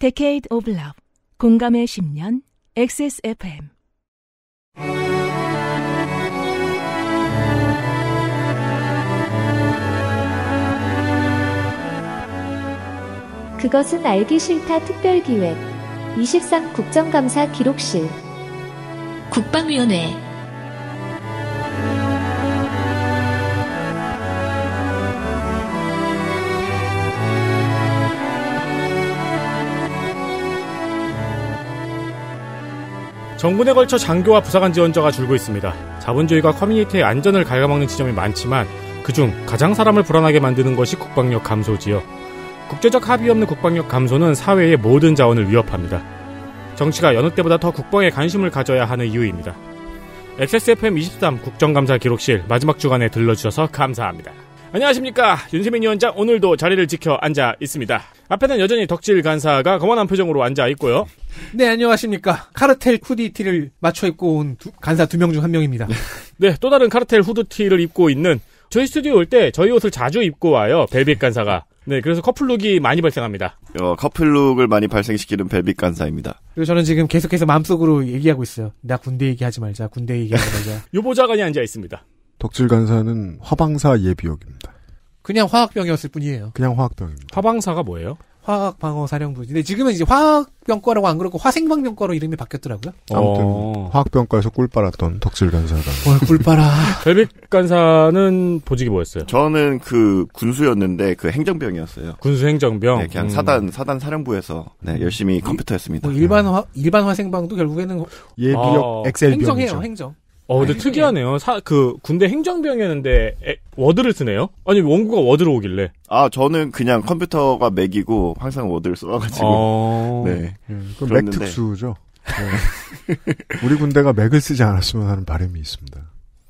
Decade of Love 공감의 10년 XSFM 그것은 알기 싫다 특별기획 23 국정감사 기록실 국방위원회 정군에 걸쳐 장교와 부사관 지원자가 줄고 있습니다. 자본주의가 커뮤니티의 안전을 갉아먹는 지점이 많지만 그중 가장 사람을 불안하게 만드는 것이 국방력 감소지요. 국제적 합의 없는 국방력 감소는 사회의 모든 자원을 위협합니다. 정치가 여느 때보다 더 국방에 관심을 가져야 하는 이유입니다. XSFM23 국정감사 기록실 마지막 주간에 들러주셔서 감사합니다. 안녕하십니까. 윤세민 위원장 오늘도 자리를 지켜 앉아 있습니다. 앞에는 여전히 덕질 간사가 검은한 표정으로 앉아 있고요. 네, 안녕하십니까. 카르텔 후드티를 맞춰 입고 온 두, 간사 두 명 중 한 명입니다. 네. 네, 또 다른 카르텔 후드티를 입고 있는 저희 스튜디오 올 때 저희 옷을 자주 입고 와요. 벨벳 간사가. 네, 그래서 커플룩이 많이 발생합니다. 어, 커플룩을 많이 발생시키는 벨빗 간사입니다. 그리고 저는 지금 계속해서 마음속으로 얘기하고 있어요. 나 군대 얘기하지 말자, 군대 얘기하지 말자. 유보자관이 앉아 있습니다. 덕질 간사는 화방사 예비역입니다. 그냥 화학병이었을 뿐이에요. 그냥 화학병입니다. 화방사가 뭐예요? 화학 방어 사령부. 근데 지금은 이제 화학병과라고 안 그렇고 화생방병과로 이름이 바뀌었더라고요. 아무튼 어. 화학병과에서 꿀 빨았던 덕질 간사가. 뭘꿀 어, 빨아. 별빛 간사는 보직이 뭐였어요? 저는 그 군수였는데 그 행정병이었어요. 군수 행정병. 네, 그냥 음. 사단 사단 사령부에서 네, 열심히 컴퓨터 했습니다. 뭐 일반 화 일반 화생방도 결국에는 예비역 아. 엑셀 행정해요, 행정. 어, 근데 아니, 특이하네요. 사, 그, 군대 행정병이었는데, 에, 워드를 쓰네요? 아니, 원고가 워드로 오길래. 아, 저는 그냥 컴퓨터가 맥이고, 항상 워드를 써가지고. 어... 네. 음, 그럼 맥 특수죠. 네. 우리 군대가 맥을 쓰지 않았으면 하는 바람이 있습니다.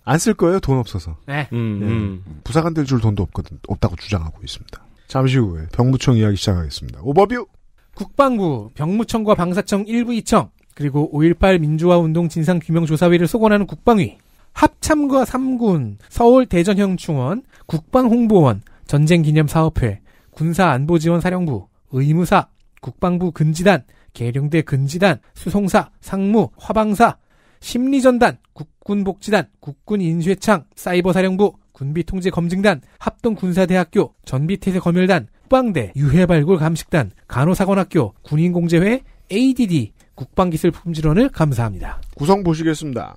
안 쓸 거예요, 돈 없어서. 네. 음, 예. 음. 부사관 될 줄 돈도 없거든, 없다고 주장하고 있습니다. 잠시 후에 병무청 이야기 시작하겠습니다. 오버뷰! 국방부, 병무청과 방사청 1부이청, 그리고 5.18 민주화 운동 진상규명조사위를 소관하는 국방위, 합참과 삼군, 서울 대전형충원, 국방홍보원, 전쟁기념사업회, 군사안보지원사령부, 의무사, 국방부 근지단, 계룡대 근지단, 수송사, 상무, 화방사, 심리전단, 국군복지단, 국군인쇄창, 사이버사령부, 군비통제검증단, 합동군사대학교, 전비태세검열단, 후방대, 유해발굴 감식단, 간호사관학교, 군인공제회, ADD, 국방기술 품질원을 감사합니다. 구성 보시겠습니다.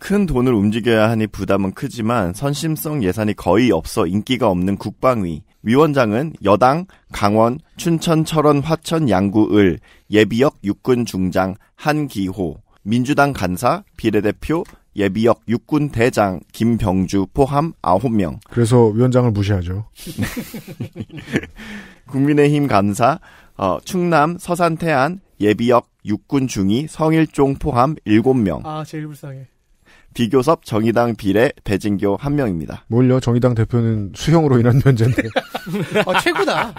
큰 돈을 움직여야 하니 부담은 크지만 선심성 예산이 거의 없어 인기가 없는 국방위 위원장은 여당 강원 춘천 철원 화천 양구 을 예비역 육군 중장 한기호 민주당 간사 비례대표 예비역 육군 대장 김병주 포함 9명. 그래서 위원장을 무시하죠. 국민의힘 간사 어, 충남 서산 태안 예비역 육군 중위 성일종 포함 7명. 아, 제일 불쌍해. 비교섭 정의당 비례 배진교 1명입니다. 뭘요? 정의당 대표는 수형으로 인한 면제인데. 아, 최고다.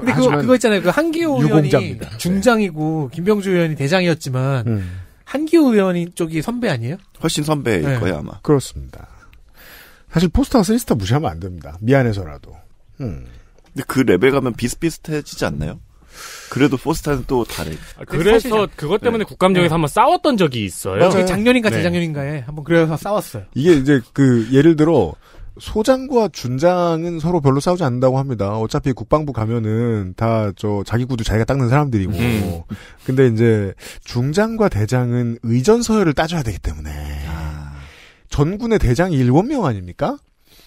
근데 그거, 그거 있잖아요. 그 한기호 의원이 입니다 중장이고 네. 김병주 의원이 대장이었지만 음. 한기호 의원이 쪽이 선배 아니에요? 훨씬 선배일 네. 거예요, 아마. 그렇습니다. 사실 포스터와 스리스타 무시하면 안 됩니다. 미안해서라도. 음. 근데 그 레벨 가면 비슷비슷해지지 않나요? 그래도 포스타는 또 다르. 아, 그래서 사실... 그것 때문에 네. 국감정에서 네. 한번 싸웠던 적이 있어요. 맞아요. 그 작년인가 네. 재작년인가에 한번 그래서 싸웠어요. 이게 이제 그 예를 들어 소장과 준장은 서로 별로 싸우지 않는다고 합니다. 어차피 국방부 가면은 다 저 자기 구두 자기가 닦는 사람들이고. 음. 근데 이제 중장과 대장은 의전 서열을 따져야 되기 때문에. 아. 전군의 대장이 일곱 명 아닙니까?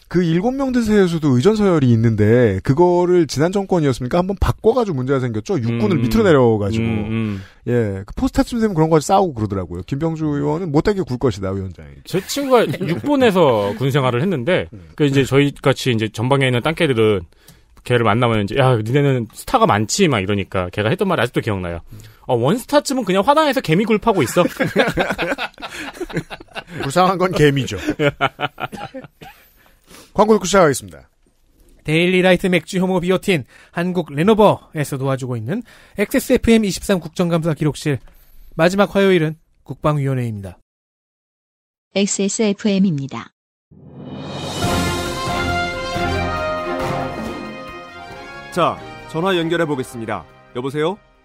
그 일곱 명 대세에서도 의전 서열이 있는데 그거를 지난 정권이었으니까 한번 바꿔가지고 문제가 생겼죠. 육군을 음, 밑으로 내려가지고 음, 음. 음. 예, 그 포스타쯤 되면 그런 거 싸우고 그러더라고요. 김병주 의원은 못되게 굴 것이다 위원장이. 제 친구가 육군에서 군 생활을 했는데 음. 그 이제 네. 저희 같이 이제 전방에 있는 땅개들은 걔를 만나면 이제 야 니네는 스타가 많지 막 이러니까 걔가 했던 말 아직도 기억나요. 음. 어, 원스타쯤은 그냥 화당에서 개미 굴파고 있어. 불쌍한 건 개미죠. 광고 듣고 시작하겠습니다. 데일리라이트 맥주 효모 비오틴 한국 레노버에서 도와주고 있는 XSFM23 국정감사 기록실 마지막 화요일은 국방위원회입니다. XSFM입니다. 자, 전화 연결해 보겠습니다. 여보세요?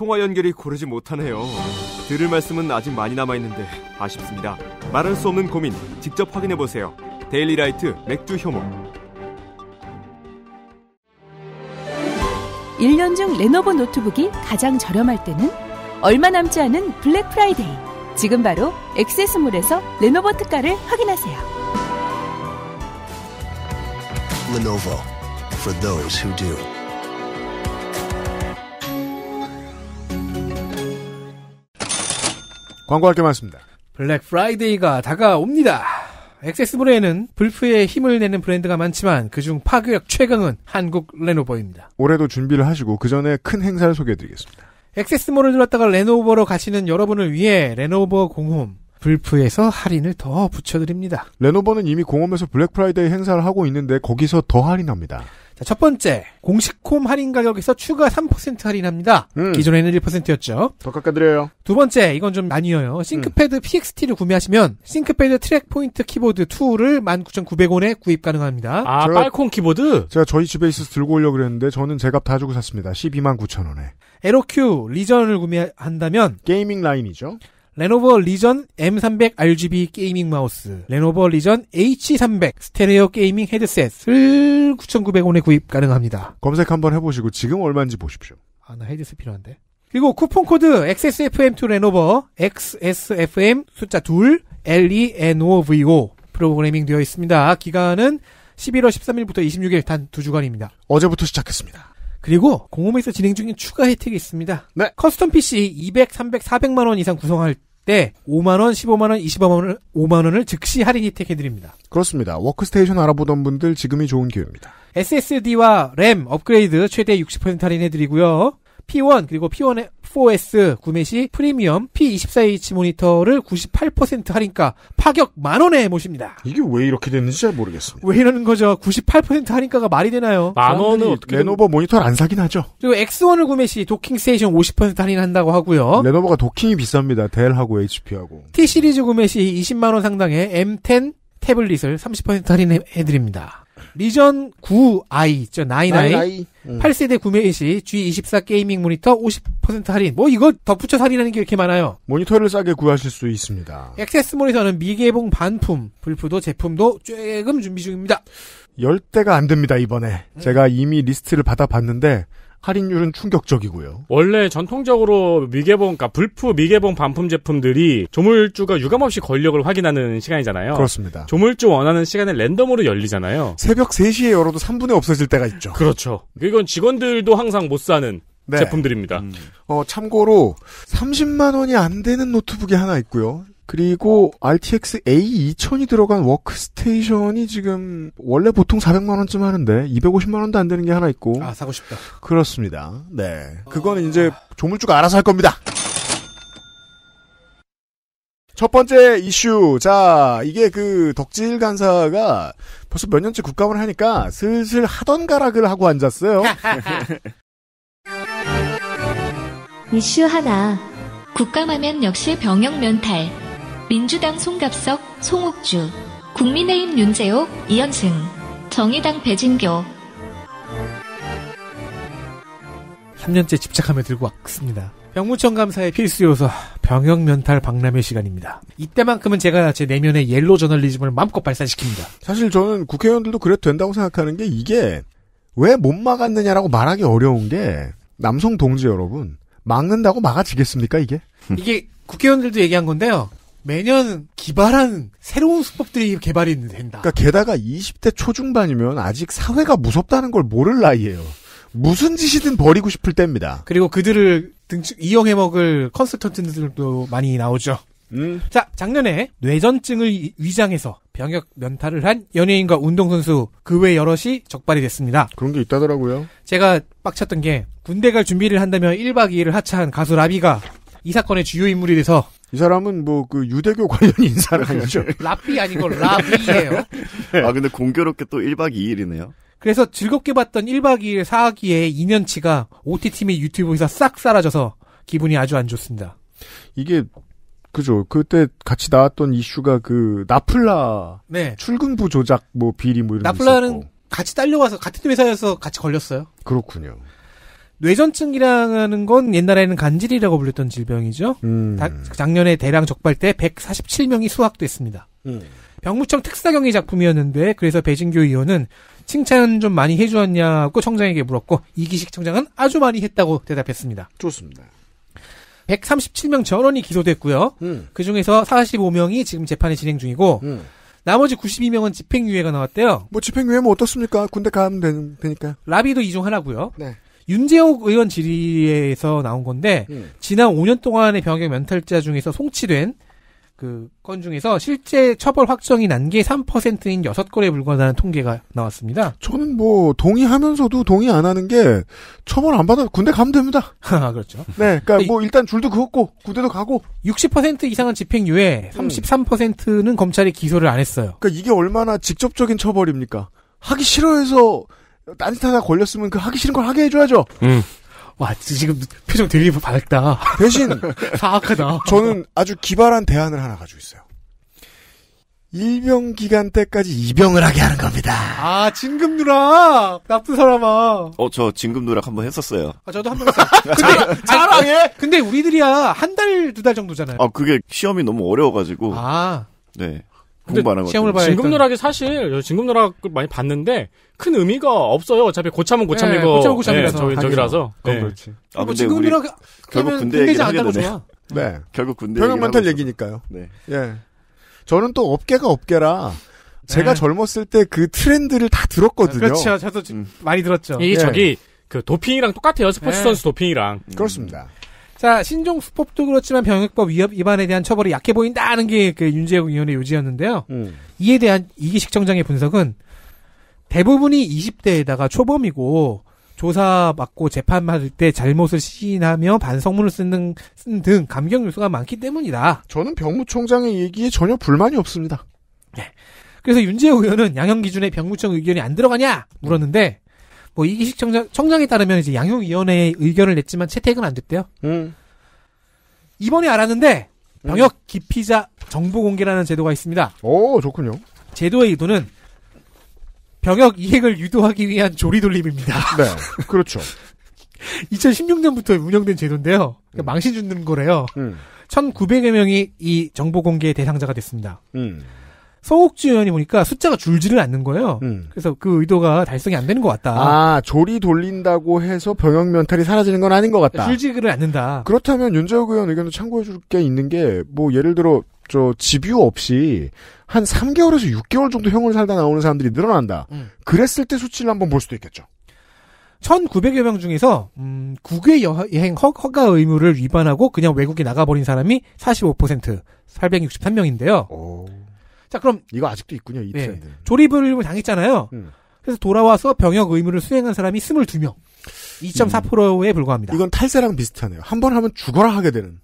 통화 연결이 고르지 못하네요. 들을 말씀은 아직 많이 남아 있는데 아쉽습니다. 말할 수 없는 고민 직접 확인해 보세요. 데일리라이트 맥주 효모. 1년 중 레노버 노트북이 가장 저렴할 때는 얼마 남지 않은 블랙 프라이데이. 지금 바로 액세스몰에서 레노버 특가를 확인하세요. Lenovo for those who do. 광고할 게 많습니다. 블랙 프라이데이가 다가옵니다. 액세스브에는 불프에 힘을 내는 브랜드가 많지만 그중 파괴력 최강은 한국 레노버입니다. 올해도 준비를 하시고 그 전에 큰 행사를 소개해드리겠습니다. 액세스몰을 들렀다가 레노버로 가시는 여러분을 위해 레노버 공홈 불프에서 할인을 더 붙여드립니다. 레노버는 이미 공홈에서 블랙프라이데이 행사를 하고 있는데 거기서 더 할인합니다. 자, 첫 번째, 공식콤 할인 가격에서 추가 3% 할인합니다. 음. 기존에는 1%였죠. 더 깎아드려요. 두 번째, 이건 좀 아니에요. 싱크패드 음. PXT를 구매하시면 싱크패드 트랙 포인트 키보드 2를 19,900원에 구입 가능합니다. 아, 제가, 빨콘 키보드? 제가 저희 집에 있어서 들고 오려고 그랬는데 저는 제값 다 주고 샀습니다. 129,000원에. 에로큐 리전을 구매한다면 게이밍 라인이죠. 레노버 리전 M300 RGB 게이밍 마우스, 레노버 리전 H300 스테레오 게이밍 헤드셋을 9,900원에 구입 가능합니다. 검색 한번 해보시고 지금 얼마인지 보십시오. 아, 나 헤드셋 필요한데. 그리고 쿠폰 코드 XSFM2 레노버 XSFM 숫자 2 LENOVO 프로그래밍 되어 있습니다. 기간은 11월 13일부터 26일 단 두 주간입니다. 어제부터 시작했습니다. 그리고 공홈에서 진행 중인 추가 혜택이 있습니다. 네. 커스텀 PC 200, 300, 400만 원 이상 구성할 때 5만 원, 15만 원, 20만 원을 5만 원을 즉시 할인 혜택해 드립니다. 그렇습니다. 워크스테이션 알아보던 분들 지금이 좋은 기회입니다. SSD와 램 업그레이드 최대 60% 할인해 드리고요. P1 그리고 P1 4S 구매 시 프리미엄 p 2 4 h 모니터를 98% 할인가 파격 만 원에 모십니다. 이게 왜 이렇게 됐는지 잘 모르겠습니다. 왜 이러는 거죠? 98% 할인가가 말이 되나요? 만 원은 어떻게 레노버 모니터를 안 사긴 하죠. 그리고 X1을 구매 시 도킹 스테이션 50% 할인한다고 하고요. 레노버가 도킹이 비쌉니다. 델하고 HP하고. T 시리즈 구매 시 20만 원 상당의 M10 태블릿을 30% 할인해 드립니다. 리전 9i 있죠. 9i. 9i. 8세대 구매 시 G24 게이밍 모니터 50% 할인. 뭐 이거 덧붙여 할인하는 게 이렇게 많아요. 모니터를 싸게 구하실 수 있습니다. 액세스 모니터는 미개봉 반품, 불프도 제품도 쬐금 준비 중입니다. 열대가 안 됩니다, 이번에. 음. 제가 이미 리스트를 받아봤는데 할인율은 충격적이고요. 원래 전통적으로 미개봉, 그러니까 불프 미개봉 반품 제품들이 조물주가 유감없이 권력을 확인하는 시간이잖아요. 그렇습니다. 조물주 원하는 시간에 랜덤으로 열리잖아요. 새벽 3시에 열어도 3분에 없어질 때가 있죠. 그렇죠. 이건 직원들도 항상 못 사는 네. 제품들입니다. 음. 어, 참고로 30만 원이 안 되는 노트북이 하나 있고요. 그리고 RTX A2000이 들어간 워크스테이션이 지금 원래 보통 400만 원쯤 하는데 250만 원도 안 되는 게 하나 있고. 아 사고 싶다. 그렇습니다. 네, 그건 어... 아. 이제 조물주가 알아서 할 겁니다. 첫 번째 이슈. 자, 이게 그 덕질 간사가 벌써 몇 년째 국감을 하니까 슬슬 하던 가락을 하고 앉았어요. 이슈 하나. 국감하면 역시 병역 면탈. 민주당 송갑석, 송옥주, 국민의힘 윤재호 이현승, 정의당 배진교. 3년째 집착하며 들고 왔습니다. 병무청 감사의 필수 요소 병역 면탈 박람회 시간입니다. 이때만큼은 제가 제 내면의 옐로 저널리즘을 마음껏 발산시킵니다. 사실 저는 국회의원들도 그래도 된다고 생각하는 게 이게 왜 못 막았느냐라고 말하기 어려운 게 남성 동지 여러분 막는다고 막아지겠습니까 이게? 이게 국회의원들도 얘기한 건데요. 매년 기발한 새로운 수법들이 개발이 된다. 그러니까 게다가 20대 초중반이면 아직 사회가 무섭다는 걸 모를 나이예요. 무슨 짓이든 버리고 싶을 때입니다. 그리고 그들을 등측 이용해 먹을 컨설턴트들도 많이 나오죠. 음. 자, 작년에 뇌전증을 위장해서 병역 면탈을 한 연예인과 운동선수 그 외 여럿이 적발이 됐습니다. 그런 게 있다더라고요. 제가 빡쳤던 게 군대 갈 준비를 한다며 1박 2일을 하차한 가수 라비가 이 사건의 주요 인물이 돼서 이 사람은 뭐 그 유대교 관련 인사를 하죠. 라비 아니고 라비예요. 아 근데 공교롭게 또 1박 2일이네요. 그래서 즐겁게 봤던 1박 2일 사기의 2년치가 OTT 및 유튜브에서 싹 사라져서 기분이 아주 안 좋습니다. 이게 그죠. 그때 같이 나왔던 이슈가 그 나플라 네. 출근부 조작 뭐 비리 뭐 이런 나플라는 같이 딸려와서 같은 회사에서 같이 걸렸어요. 그렇군요. 뇌전증이라는 건 옛날에는 간질이라고 불렸던 질병이죠. 음. 그 작년에 대량 적발 때 147명이 수확됐습니다. 음. 병무청 특사경위 작품이었는데 그래서 배진교 의원은 칭찬 좀 많이 해주었냐고 청장에게 물었고 이기식 청장은 아주 많이 했다고 대답했습니다. 좋습니다. 137명 전원이 기소됐고요. 음. 그 중에서 45명이 지금 재판이 진행 중이고 음. 나머지 92명은 집행유예가 나왔대요. 뭐 집행유예 뭐 어떻습니까? 군대 가면 되니까. 라비도 이중 하나고요. 네. 윤재옥 의원 질의에서 나온 건데 음. 지난 5년 동안의 병역 면탈자 중에서 송치된 그 건 중에서 실제 처벌 확정이 난 게 3%인 6건에 불과하다는 통계가 나왔습니다. 저는 뭐 동의하면서도 동의 안 하는 게 처벌 안 받아 군대 가면 됩니다. 아, 그렇죠. 네, 그러니까 뭐 일단 줄도 그었고 군대도 가고 60% 이상은 집행유예, 33%는 음. 검찰이 기소를 안 했어요. 그러니까 이게 얼마나 직접적인 처벌입니까? 하기 싫어해서 딴뜻하다 걸렸으면 그 하기 싫은 걸 하게 해줘야죠. 음. 와 지금 표정 되게 밝다. 대신 사악하다. 저는 아주 기발한 대안을 하나 가지고 있어요. 일병 기간 때까지 입영을 하게 하는 겁니다. 아, 진급 누락! 나쁜 사람아. 어, 저 진급 누락 한번 했었어요. 아, 저도 한번 했어요. 근데, 자랑해! 아, 근데 우리들이야, 한 달, 두 달 정도잖아요. 아, 그게 시험이 너무 어려워가지고. 아. 네. 공부 안하거 시험을 봐야 진급노락이 사실 진급노락을 많이 봤는데 큰 의미가 없어요. 어차피 고참은 네, 고참이고 네, 고참은 고참이라서 네, 저기, 라서 네. 그건 네. 그렇지. 아, 뭐 진급노락 결국 군대 얘기 게 되네. 네. 결국 군대 병역 멘탈 얘기니까요. 네. 예. 저는 또 업계가 업계라 네. 제가 젊었을 때 그 트렌드를 다 들었거든요. 그렇죠. 저도 음. 많이 들었죠. 이게 예. 저기 그 도핑이랑 똑같아요. 스포츠 선수 도핑이랑. 음. 그렇습니다. 자, 신종 수법도 그렇지만 병역법 위협 위반에 대한 처벌이 약해 보인다는 게 그윤재혁 의원의 요지였는데요. 음. 이에 대한 이기식 청장의 분석은 대부분이 20대에다가 초범이고 조사 받고 재판받을 때 잘못을 시인하며 반성문을 쓰는 쓴등 감경 요소가 많기 때문이다. 저는 병무총장의 얘기에 전혀 불만이 없습니다. 네. 그래서 윤재혁 의원은 양형 기준에 병무청 의견이 안 들어가냐 물었는데 뭐 이기식 청장, 청장에 따르면 이제 양육위원회의 의견을 냈지만 채택은 안 됐대요. 음. 이번에 알았는데 음. 병역 기피자 정보 공개라는 제도가 있습니다. 오, 좋군요. 제도의 의도는 병역 이행을 유도하기 위한 조리 돌림입니다. 네, 그렇죠. 2016년부터 운영된 제도인데요. 그러니까 음. 망신 주는 거래요. 음. 1,900여 명이 이 정보 공개의 대상자가 됐습니다. 음. 서옥주 의원이 보니까 숫자가 줄지를 않는 거예요. 음. 그래서 그 의도가 달성이 안 되는 것 같다. 아 조리 돌린다고 해서 병역 면탈이 사라지는 건 아닌 것 같다. 줄지를 않는다. 그렇다면 윤재욱 의원 의견도 참고해줄 게 있는 게 뭐 예를 들어 저 집유 없이 한 3개월에서 6개월 정도 형을 살다 나오는 사람들이 늘어난다. 음. 그랬을 때 수치를 한번 볼 수도 있겠죠. 1900여 명 중에서 음, 국외 여행 허, 가 의무를 위반하고 그냥 외국에 나가버린 사람이 45% 863명인데요. 오. 자, 그럼 이거 아직도 있군요, 이 예, 트렌드. 예, 조립을 당했잖아요. 음. 그래서 돌아와서 병역 의무를 수행한 사람이 22명. 2.4%에 음. 불과합니다. 이건 탈세랑 비슷하네요. 한 번 하면 죽어라 하게 되는.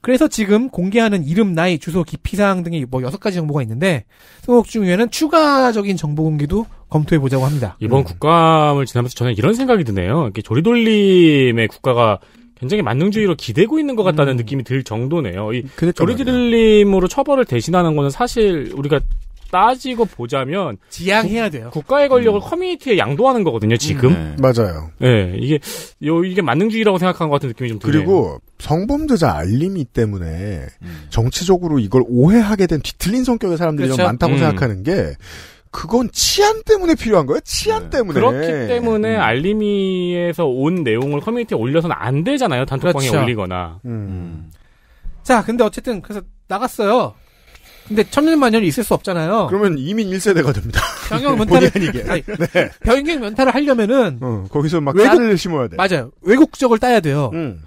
그래서 지금 공개하는 이름, 나이, 주소, 기피 사항 등의 뭐 여섯 가지 정보가 있는데 소극중위원은 추가적인 정보 공개도 검토해 보자고 합니다. 이번 음. 국감을 지나면서 저는 이런 생각이 드네요. 이렇게 조리돌림의 국가가 굉장히 만능주의로 기대고 있는 것 같다는 음. 느낌이 들 정도네요. 이 조르기들림으로 처벌을 대신하는 거는 사실 우리가 따지고 보자면 지양해야 돼요. 국가의 권력을 음. 커뮤니티에 양도하는 거거든요. 지금 음, 네. 맞아요. 네, 이게 요 이게 만능주의라고 생각하는것 같은 느낌이 좀드어요 그리고 성범죄자 알림이 때문에 음. 정치적으로 이걸 오해하게 된 뒤틀린 성격의 사람들이 그렇죠? 좀 많다고 음. 생각하는 게 그건 치안 때문에 필요한 거예요? 치안 네. 때문에. 그렇기 때문에 음. 알림이에서 온 내용을 커뮤니티에 올려서는 안 되잖아요. 단톡방에 그렇죠. 올리거나. 음. 음. 자, 근데 어쨌든 그래서 나갔어요. 근데 천년만년이 있을 수 없잖아요. 그러면 이민 1세대가 됩니다. 병역 면탈을 아니, 네. 병역 면탈을 하려면은 어, 거기서 막 외국, 을 심어야 돼. 맞아요. 외국적을 따야 돼요. 음.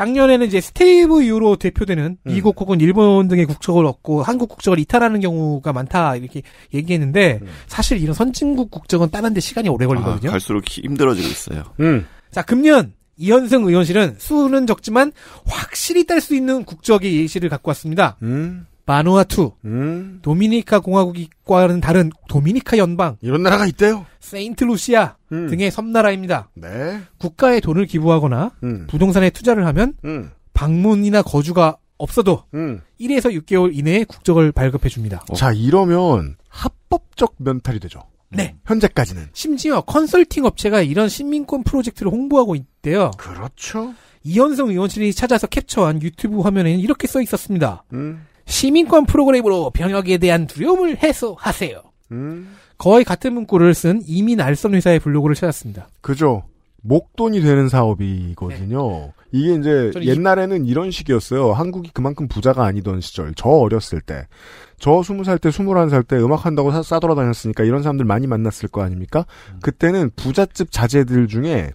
작년에는 이제 스테이브 후로 대표되는 음. 미국 혹은 일본 등의 국적을 얻고 한국 국적을 이탈하는 경우가 많다 이렇게 얘기했는데 음. 사실 이런 선진국 국적은 따는데 시간이 오래 걸리거든요. 아, 갈수록 힘들어지고 있어요. 음. 자 금년 이현승 의원실은 수는 적지만 확실히 딸 수 있는 국적의 예시를 갖고 왔습니다. 음. 마누아투, 음. 도미니카 공화국과는 다른 도미니카 연방, 이런 나라가 있대요. 세인트루시아 음. 등의 섬나라입니다. 네. 국가에 돈을 기부하거나 음. 부동산에 투자를 하면 음. 방문이나 거주가 없어도 1에서 음. 6개월 이내에 국적을 발급해 줍니다. 어. 자, 이러면 합법적 면탈이 되죠. 네. 현재까지는. 심지어 컨설팅 업체가 이런 신민권 프로젝트를 홍보하고 있대요. 그렇죠. 이현성 의원실이 찾아서 캡처한 유튜브 화면에는 이렇게 써 있었습니다. 음. 시민권 프로그램으로 병역에 대한 두려움을 해소하세요. 음. 거의 같은 문구를 쓴 이민 알선 회사의 블로그를 찾았습니다. 그죠. 목돈이 되는 사업이거든요. 네. 이게 이제 옛날에는 이런 식이었어요. 한국이 그만큼 부자가 아니던 시절, 저 어렸을 때, 저 스무 살 때, 스물한 살 때 음악 한다고 싸돌아다녔으니까 이런 사람들 많이 만났을 거 아닙니까? 음. 그때는 부잣집 자제들 중에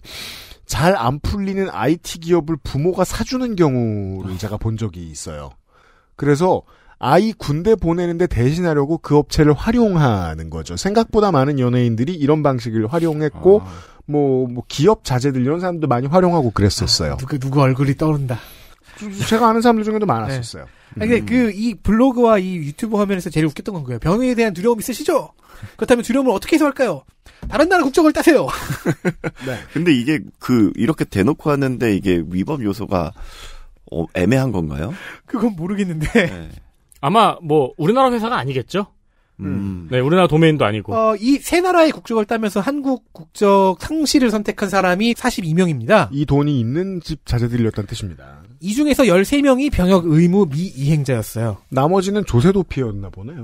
잘 안 풀리는 IT 기업을 부모가 사주는 경우를 아. 제가 본 적이 있어요. 그래서 아이 군대 보내는데 대신하려고 그 업체를 활용하는 거죠. 생각보다 많은 연예인들이 이런 방식을 활용했고 아. 뭐, 뭐 기업 자재들 이런 사람도 많이 활용하고 그랬었어요. 아, 누구, 누구 얼굴이 떠오른다. 제가 아는 사람들 중에도 많았었어요. 네. 아, 근데 음. 그 그이 블로그와 이 유튜브 화면에서 제일 웃겼던 건 거예요. 병에 대한 두려움 있으시죠? 그렇다면 두려움을 어떻게 해소할까요? 다른 나라 국적을 따세요. 네. 근데 이게 그 이렇게 대놓고 하는데 이게 위법 요소가 어, 애매한 건가요? 그건 모르겠는데. 네. 아마 뭐 우리나라 회사가 아니겠죠? 음. 음. 네, 우리나라 도메인도 아니고. 어, 이세 나라의 국적을 따면서 한국 국적 상실을 선택한 사람이 42명입니다. 이 돈이 있는 집 자제들이었다는 뜻입니다. 이 중에서 13명이 병역 의무 미이행자였어요. 나머지는 조세도피였나 보네요.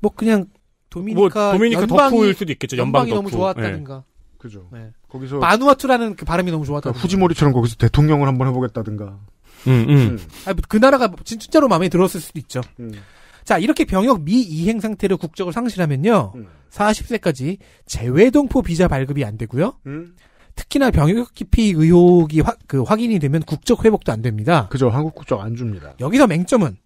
뭐 그냥 도미니카, 뭐 도미니카 덕후일 수도 있겠죠. 연방 이 너무 좋았다든가. 네. 그죠. 네. 거기서 바누아투라는 그 발음이 너무 좋았다. 그러니까 후지모리처럼 거기서 대통령을 한번 해보겠다든가. 음, 음. 음. 아, 뭐 그 나라가 진짜로 마음에 들었을 수도 있죠. 음. 자, 이렇게 병역 미이행 상태로 국적을 상실하면요. 40세까지 음. 재외동포 비자 발급이 안 되고요. 특히나 병역 기피 의혹이 화, 그 확인이 되면 국적 회복도 안 됩니다. 그죠. 한국 국적 안 줍니다. 여기서 맹점은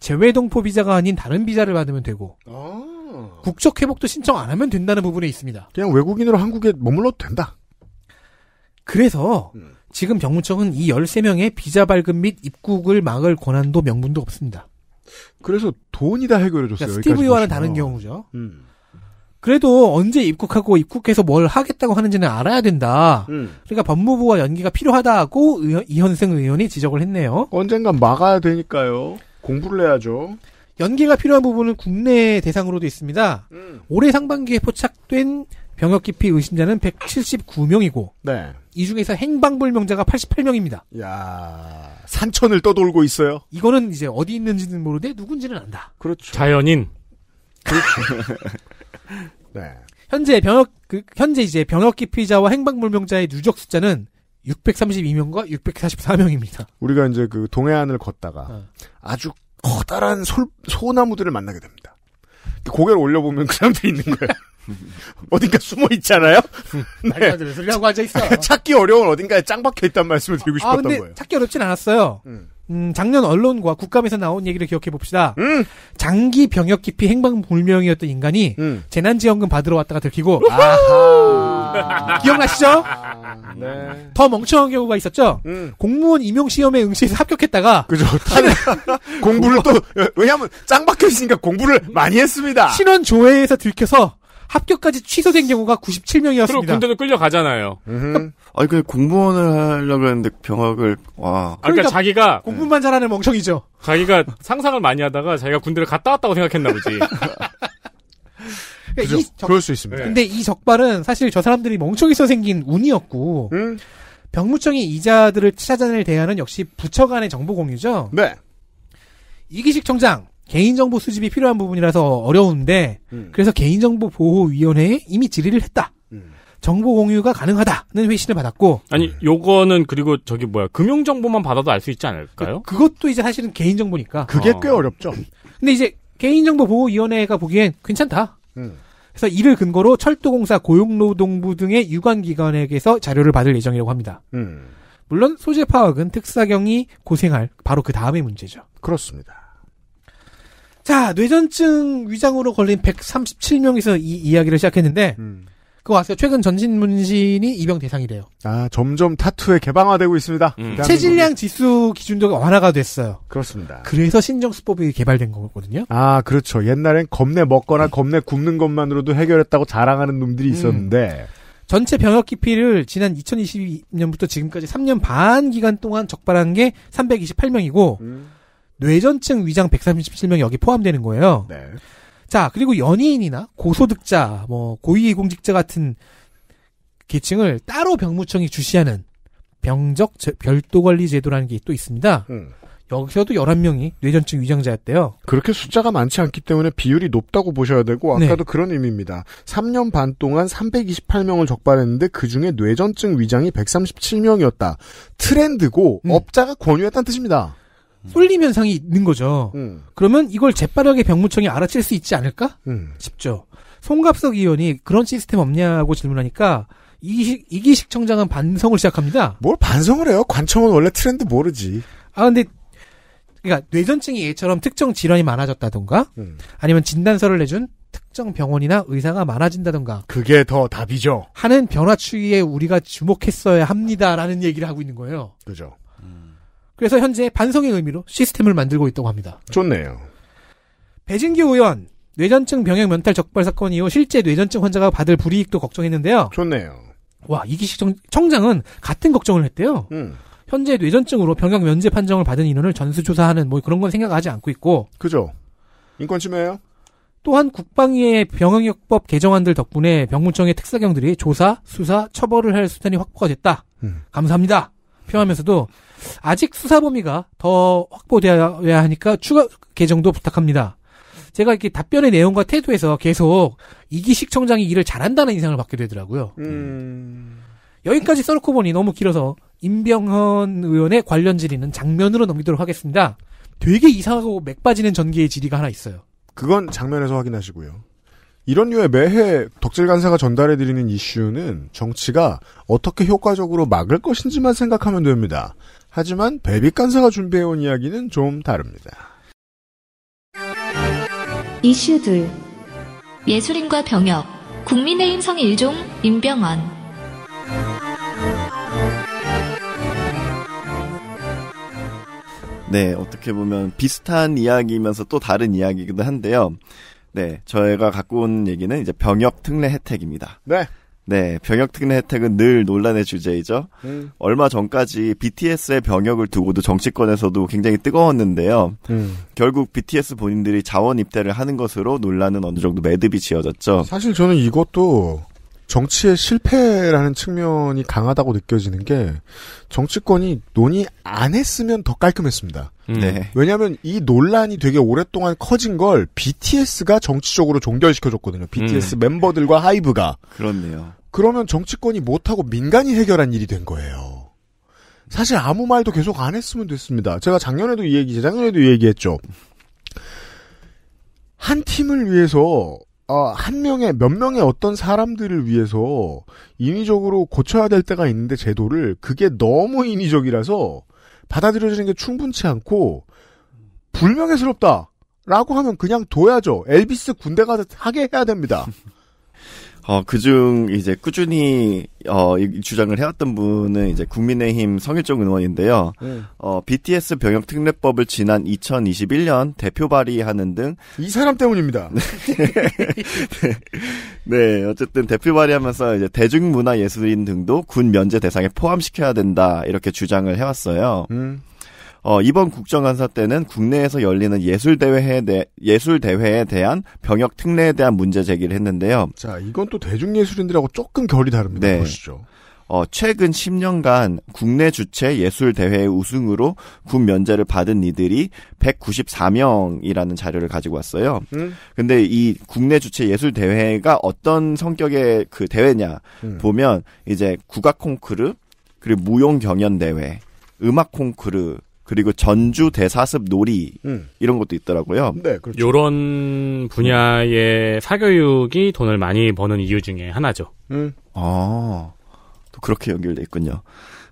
재외동포 비자가 아닌 다른 비자를 받으면 되고 아~ 국적 회복도 신청 안 하면 된다는 부분에 있습니다. 그냥 외국인으로 한국에 머물러도 된다. 그래서 음. 지금 병무청은 이 13명의 비자 발급 및 입국을 막을 권한도 명분도 없습니다. 그래서 돈이 다 해결해줬어요. 그러니까 스티브 요와는 다른 경우죠. 음. 그래도 언제 입국하고 입국해서 뭘 하겠다고 하는지는 알아야 된다. 음. 그러니까 법무부와 연기가 필요하다고 의원, 이현승 의원이 지적을 했네요. 언젠간 막아야 되니까요. 공부를 해야죠. 연기가 필요한 부분은 국내 대상으로도 있습니다. 음. 올해 상반기에 포착된 병역 기피 의심자는 179명이고 네. 이 중에서 행방불명자가 88명입니다. 야 산천을 떠돌고 있어요. 이거는 이제 어디 있는지는 모르되 누군지는 안다. 그렇죠. 자연인. 그렇죠. 네. 현재 병역 그, 현재 이제 병역 기피자와 행방불명자의 누적 숫자는 632명과 644명입니다. 우리가 이제 그 동해안을 걷다가 어. 아주 커다란 솔, 소나무들을 만나게 됩니다. 고개를 올려보면 그 사람들이 있는 거예요. 어딘가 숨어 있잖아요. 네. 날짜들 쓰려고 앉아 있어. 찾기 어려운 어딘가에 짱 박혀 있단 말씀을 드리고 아, 싶었던 아, 근데 거예요. 찾기 어렵진 않았어요. 음. 음, 작년 언론과 국감에서 나온 얘기를 기억해 봅시다. 음. 장기 병역 기피 행방불명이었던 인간이 음. 재난지원금 받으러 왔다가 들키고 기억나시죠? 아, 네. 더 멍청한 경우가 있었죠. 음. 공무원 임용 시험에 응시해서 합격했다가 그죠. 공부를 또 왜냐하면 짱 박혀 있으니까 공부를 많이 했습니다. 신원 조회에서 들켜서 합격까지 취소된 경우가 97명이었습니다. 군대도 끌려가잖아요. 아니 그 공무원을 하려고 했는데 병학을 와. 아, 그러니까, 그러니까 자기가 공부만 잘하는 멍청이죠. 자기가 상상을 많이 하다가 자기가 군대를 갔다 왔다고 생각했나 보지. 그러니까 적... 그럴 수 있습니다. 근데 이 적발은 사실 저 사람들이 멍청이서 생긴 운이었고 음. 병무청이 이자들을 찾아낼 대안은 역시 부처 간의 정보 공유죠. 네. 이기식 청장 개인정보 수집이 필요한 부분이라서 어려운데 음. 그래서 개인정보 보호위원회에 이미 질의를 했다. 음. 정보 공유가 가능하다는 회신을 받았고 아니 요거는 그리고 저기 뭐야 금융 정보만 받아도 알 수 있지 않을까요? 그, 것도 이제 사실은 개인 정보니까 그게 어. 꽤 어렵죠. 근데 이제 개인정보 보호위원회가 보기엔 괜찮다. 음. 그래서 이를 근거로 철도공사 고용노동부 등의 유관기관에게서 자료를 받을 예정이라고 합니다. 음. 물론 소재 파악은 특사경이 고생할 바로 그 다음의 문제죠. 그렇습니다. 자, 뇌전증 위장으로 걸린 137명에서 이 이야기를 시작했는데, 음. 그거 아세요? 최근 전신문신이 입영 대상이래요. 아, 점점 타투에 개방화되고 있습니다. 음. 체질량 지수 기준도가 완화가 됐어요. 그렇습니다. 그래서 신정수법이 개발된 거거든요. 아, 그렇죠. 옛날엔 겁내 먹거나 네. 겁내 굶는 것만으로도 해결했다고 자랑하는 놈들이 음. 있었는데, 음. 전체 병역 기피를 지난 2022년부터 지금까지 3년 반 기간 동안 적발한 게 328명이고, 음. 뇌전증 위장 137명이 여기 포함되는 거예요. 네. 자, 그리고 연예인이나 고소득자, 뭐 고위공직자 같은 계층을 따로 병무청이 주시하는 병적 별도관리 제도라는 게 또 있습니다. 음. 여기서도 11명이 뇌전증 위장자였대요. 그렇게 숫자가 많지 않기 때문에 비율이 높다고 보셔야 되고 네. 아까도 네. 그런 의미입니다. 3년 반 동안 328명을 적발했는데 그중에 뇌전증 위장이 137명이었다. 트렌드고 음. 업자가 권유했다는 뜻입니다. 쏠림 현상이 있는 거죠. 음. 그러면 이걸 재빠르게 병무청이 알아챌 수 있지 않을까 음. 싶죠. 송갑석 의원이 그런 시스템 없냐고 질문하니까 이기식, 이기식 청장은 반성을 시작합니다. 뭘 반성을 해요? 관청은 원래 트렌드 모르지. 아 근데 그러니까 뇌전증이 예처럼 특정 질환이 많아졌다던가 음. 아니면 진단서를 내준 특정 병원이나 의사가 많아진다던가 그게 더 답이죠. 하는 변화 추이에 우리가 주목했어야 합니다라는 얘기를 하고 있는 거예요. 그죠. 그래서 현재 반성의 의미로 시스템을 만들고 있다고 합니다. 좋네요. 배진규 의원 뇌전증 병역 면탈 적발 사건 이후 실제 뇌전증 환자가 받을 불이익도 걱정했는데요. 좋네요. 와 이기식 청장은 같은 걱정을 했대요. 음. 현재 뇌전증으로 병역 면제 판정을 받은 인원을 전수조사하는 뭐 그런 건 생각하지 않고 있고. 그죠. 인권 침해요 또한 국방위의 병역법 개정안들 덕분에 병무청의 특사경들이 조사, 수사, 처벌을 할 수단이 확보가 됐다. 음. 감사합니다. 표하면서도 아직 수사 범위가 더 확보되어야 하니까 추가 개정도 부탁합니다. 제가 이렇게 답변의 내용과 태도에서 계속 이기식 청장이 일을 잘한다는 인상을 받게 되더라고요. 음... 여기까지 써놓고 보니 너무 길어서 임병헌 의원의 관련 질의는 장면으로 넘기도록 하겠습니다. 되게 이상하고 맥 빠지는 전개의 질의가 하나 있어요. 그건 장면에서 확인하시고요. 이런 류의 매해 덕질 간사가 전달해드리는 이슈는 정치가 어떻게 효과적으로 막을 것인지만 생각하면 됩니다. 하지만 베비 간사가 준비해온 이야기는 좀 다릅니다. 이슈 둘 예술인과 병역 국민의힘 성일종 임병헌 네, 어떻게 보면 비슷한 이야기면서또 다른 이야기이기도 한데요. 네, 저희가 갖고 온 얘기는 이제 병역 특례 혜택입니다. 네. 네, 병역특례 혜택은 늘 논란의 주제이죠. 음. 얼마 전까지 BTS의 병역을 두고도 정치권에서도 굉장히 뜨거웠는데요. 음. 결국 BTS 본인들이 자원 입대를 하는 것으로 논란은 어느 정도 매듭이 지어졌죠. 사실 저는 이것도 정치의 실패라는 측면이 강하다고 느껴지는 게 정치권이 논의 안 했으면 더 깔끔했습니다. 음. 네. 왜냐하면 이 논란이 되게 오랫동안 커진 걸 BTS가 정치적으로 종결시켜줬거든요. BTS 음. 멤버들과 하이브가 그렇네요. 그러면 정치권이 못하고 민간이 해결한 일이 된 거예요. 사실 아무 말도 계속 안 했으면 됐습니다. 제가 작년에도 이 얘기, 재작년에도 이 얘기했죠. 한 팀을 위해서 어, 한 명의 몇 명의 어떤 사람들을 위해서 인위적으로 고쳐야 될 때가 있는데 제도를 그게 너무 인위적이라서 받아들여지는 게 충분치 않고 불명예스럽다라고 하면 그냥 둬야죠. 엘비스 군대 가서 하게 해야 됩니다. 어, 그중 이제 꾸준히 어, 이 주장을 해왔던 분은 이제 국민의힘 성일종 의원인데요. 네. 어, BTS 병역 특례법을 지난 2021년 대표 발의하는 등 이 사람 때문입니다. 네. 네, 어쨌든 대표 발의하면서 이제 대중문화 예술인 등도 군 면제 대상에 포함시켜야 된다 이렇게 주장을 해왔어요. 음. 어, 이번 국정감사 때는 국내에서 열리는 예술대회에, 대, 예술대회에 대한 병역 특례에 대한 문제 제기를 했는데요. 자, 이건 또 대중예술인들하고 조금 결이 다릅니다. 네. 보시죠. 어, 최근 10년간 국내 주최 예술대회 우승으로 군 면제를 받은 이들이 194명이라는 자료를 가지고 왔어요. 음? 근데 이 국내 주최 예술대회가 어떤 성격의 그 대회냐 음. 보면 이제 국악 콩쿠르, 그리고 무용 경연 대회, 음악 콩쿠르, 그리고 전주 대사습 놀이 음. 이런 것도 있더라고요. 네, 그렇죠. 이런 분야의 사교육이 돈을 많이 버는 이유 중에 하나죠. 음. 아, 또 그렇게 연결돼 있군요.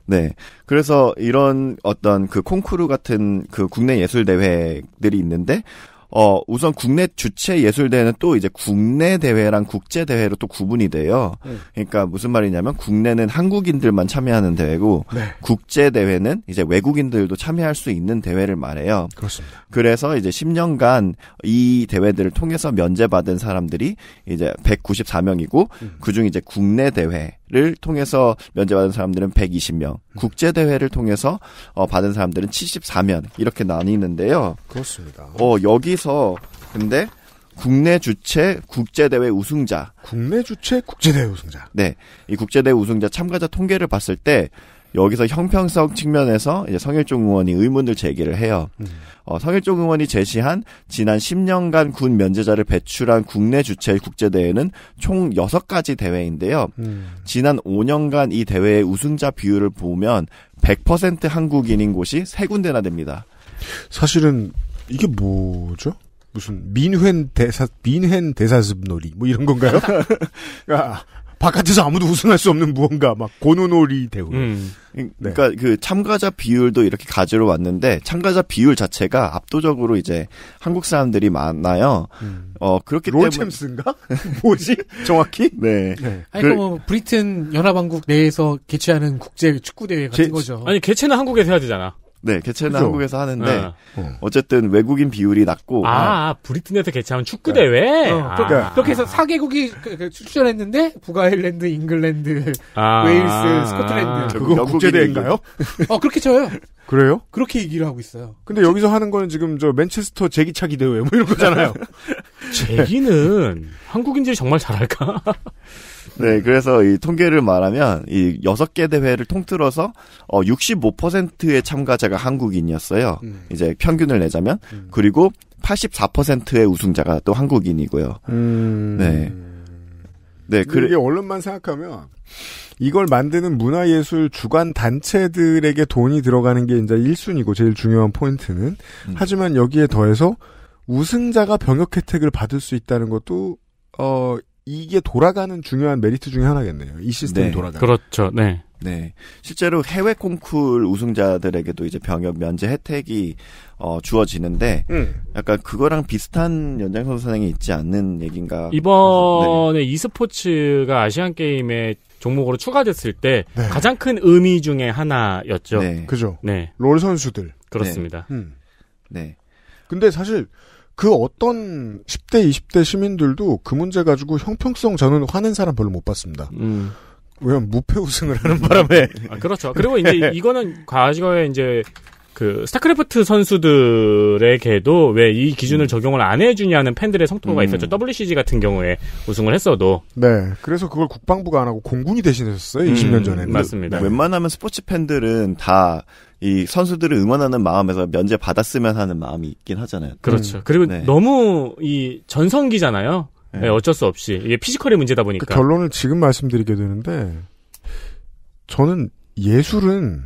네. 그래서 이런 어떤 그 콩쿠르 같은 그 국내 예술 대회들이 있는데 어, 우선 국내 주최 예술대회는 또 이제 국내 대회랑 국제 대회로 또 구분이 돼요. 네. 그러니까 무슨 말이냐면 국내는 한국인들만 참여하는 대회고 네. 국제 대회는 이제 외국인들도 참여할 수 있는 대회를 말해요. 그렇습니다. 그래서 이제 10년간 이 대회들을 통해서 면제받은 사람들이 이제 194명이고 음. 그중 이제 국내 대회 를 통해서 면제받은 사람들은 120명, 음. 국제 대회를 통해서 어, 받은 사람들은 74명 이렇게 나뉘는데요. 그렇습니다. 어 여기서 근데 국내 주최 국제대회 우승자. 국내 주최 국제대회 우승자. 네. 이 국제대회 우승자 참가자 통계를 봤을 때, 여기서 형평성 측면에서 이제 성일종 의원이 의문을 제기를 해요. 음. 어, 성일종 의원이 제시한 지난 10년간 군 면제자를 배출한 국내 주최 국제대회는 총 6가지 대회인데요. 음. 지난 5년간 이 대회의 우승자 비율을 보면 100% 한국인인 곳이 3군데나 됩니다. 사실은 이게 뭐죠? 무슨 민회 대사 민회 대사습 놀이 뭐 이런 건가요? 그러 그러니까 바깥에서 아무도 우승할 수 없는 무언가 막고노놀이대우 음. 네. 그러니까 그 참가자 비율도 이렇게 가지러 왔는데 참가자 비율 자체가 압도적으로 이제 한국 사람들이 많아요. 음. 어그렇게 때문에 롤챔스인가? 뭐지? 정확히? 네. 네. 아니 그... 뭐 브리튼 연합왕국 내에서 개최하는 국제 축구 대회 같은 제... 거죠. 아니 개최는 한국에서 해야 되잖아. 네, 개최는 그죠? 한국에서 하는데 네. 어. 쨌든 외국인 비율이 낮고 아, 네. 아 브리튼에서 개최하는 축구 대회. 네. 어, 아. 그러니까 그렇게 해서 4개국이 그, 그 출전했는데 북아일랜드, 잉글랜드, 아. 웨일스, 스코틀랜드. 아. 결국 그거 국제대회인가요어 그렇게 쳐요. 그래요? 그렇게 얘기를 하고 있어요. 근데 여기서 하는 거는 지금 저 맨체스터 제기차기 대회 뭐 이런 거잖아요. 제기는 한국인들이 정말 잘할까? 네, 그래서 이 통계를 말하면 이 여섯 개 대회를 통틀어서 어 65%의 참가자가 한국인이었어요. 음. 이제 평균을 내자면 음. 그리고 84%의 우승자가 또 한국인이고요. 음. 네. 네, 그래. 이게 언론만 생각하면 이걸 만드는 문화예술 주관 단체들에게 돈이 들어가는 게 이제 1순위고 제일 중요한 포인트는 음. 하지만 여기에 더해서 우승자가 병역 혜택을 받을 수 있다는 것도 어 이게 돌아가는 중요한 메리트 중에 하나겠네요. 이 시스템이 네. 돌아가. 그렇죠. 네. 네. 실제로 해외 콩쿨 우승자들에게도 이제 병역 면제 혜택이 어, 주어지는데 음. 약간 그거랑 비슷한 연장선상에 있지 않는 얘기인가? 이번에 네. e스포츠가 아시안 게임에 종목으로 추가됐을 때 네. 가장 큰 의미 중에 하나였죠. 네. 그죠. 네. 롤 선수들. 그렇습니다. 음. 네. 음. 네. 근데 사실 그 어떤 10대, 20대 시민들도 그 문제 가지고 형평성 저는 화낸 사람 별로 못 봤습니다. 음. 왜냐면 무패 우승을 하는 바람에. 아, 그렇죠. 그리고 이제 네. 이거는 과거에 이제 그 스타크래프트 선수들에게도 왜 이 기준을 음. 적용을 안 해주냐는 팬들의 성토가 음. 있었죠. WCG 같은 경우에 우승을 했어도. 네. 그래서 그걸 국방부가 안 하고 공군이 대신했었어요. 음. 20년 전에. 맞습니다. 네. 웬만하면 스포츠 팬들은 다 이 선수들을 응원하는 마음에서 면제 받았으면 하는 마음이 있긴 하잖아요. 음. 그렇죠. 그리고 네. 너무 이 전성기잖아요. 네. 네, 어쩔 수 없이 이게 피지컬의 문제다 보니까 그 결론을 지금 말씀드리게 되는데 저는 예술은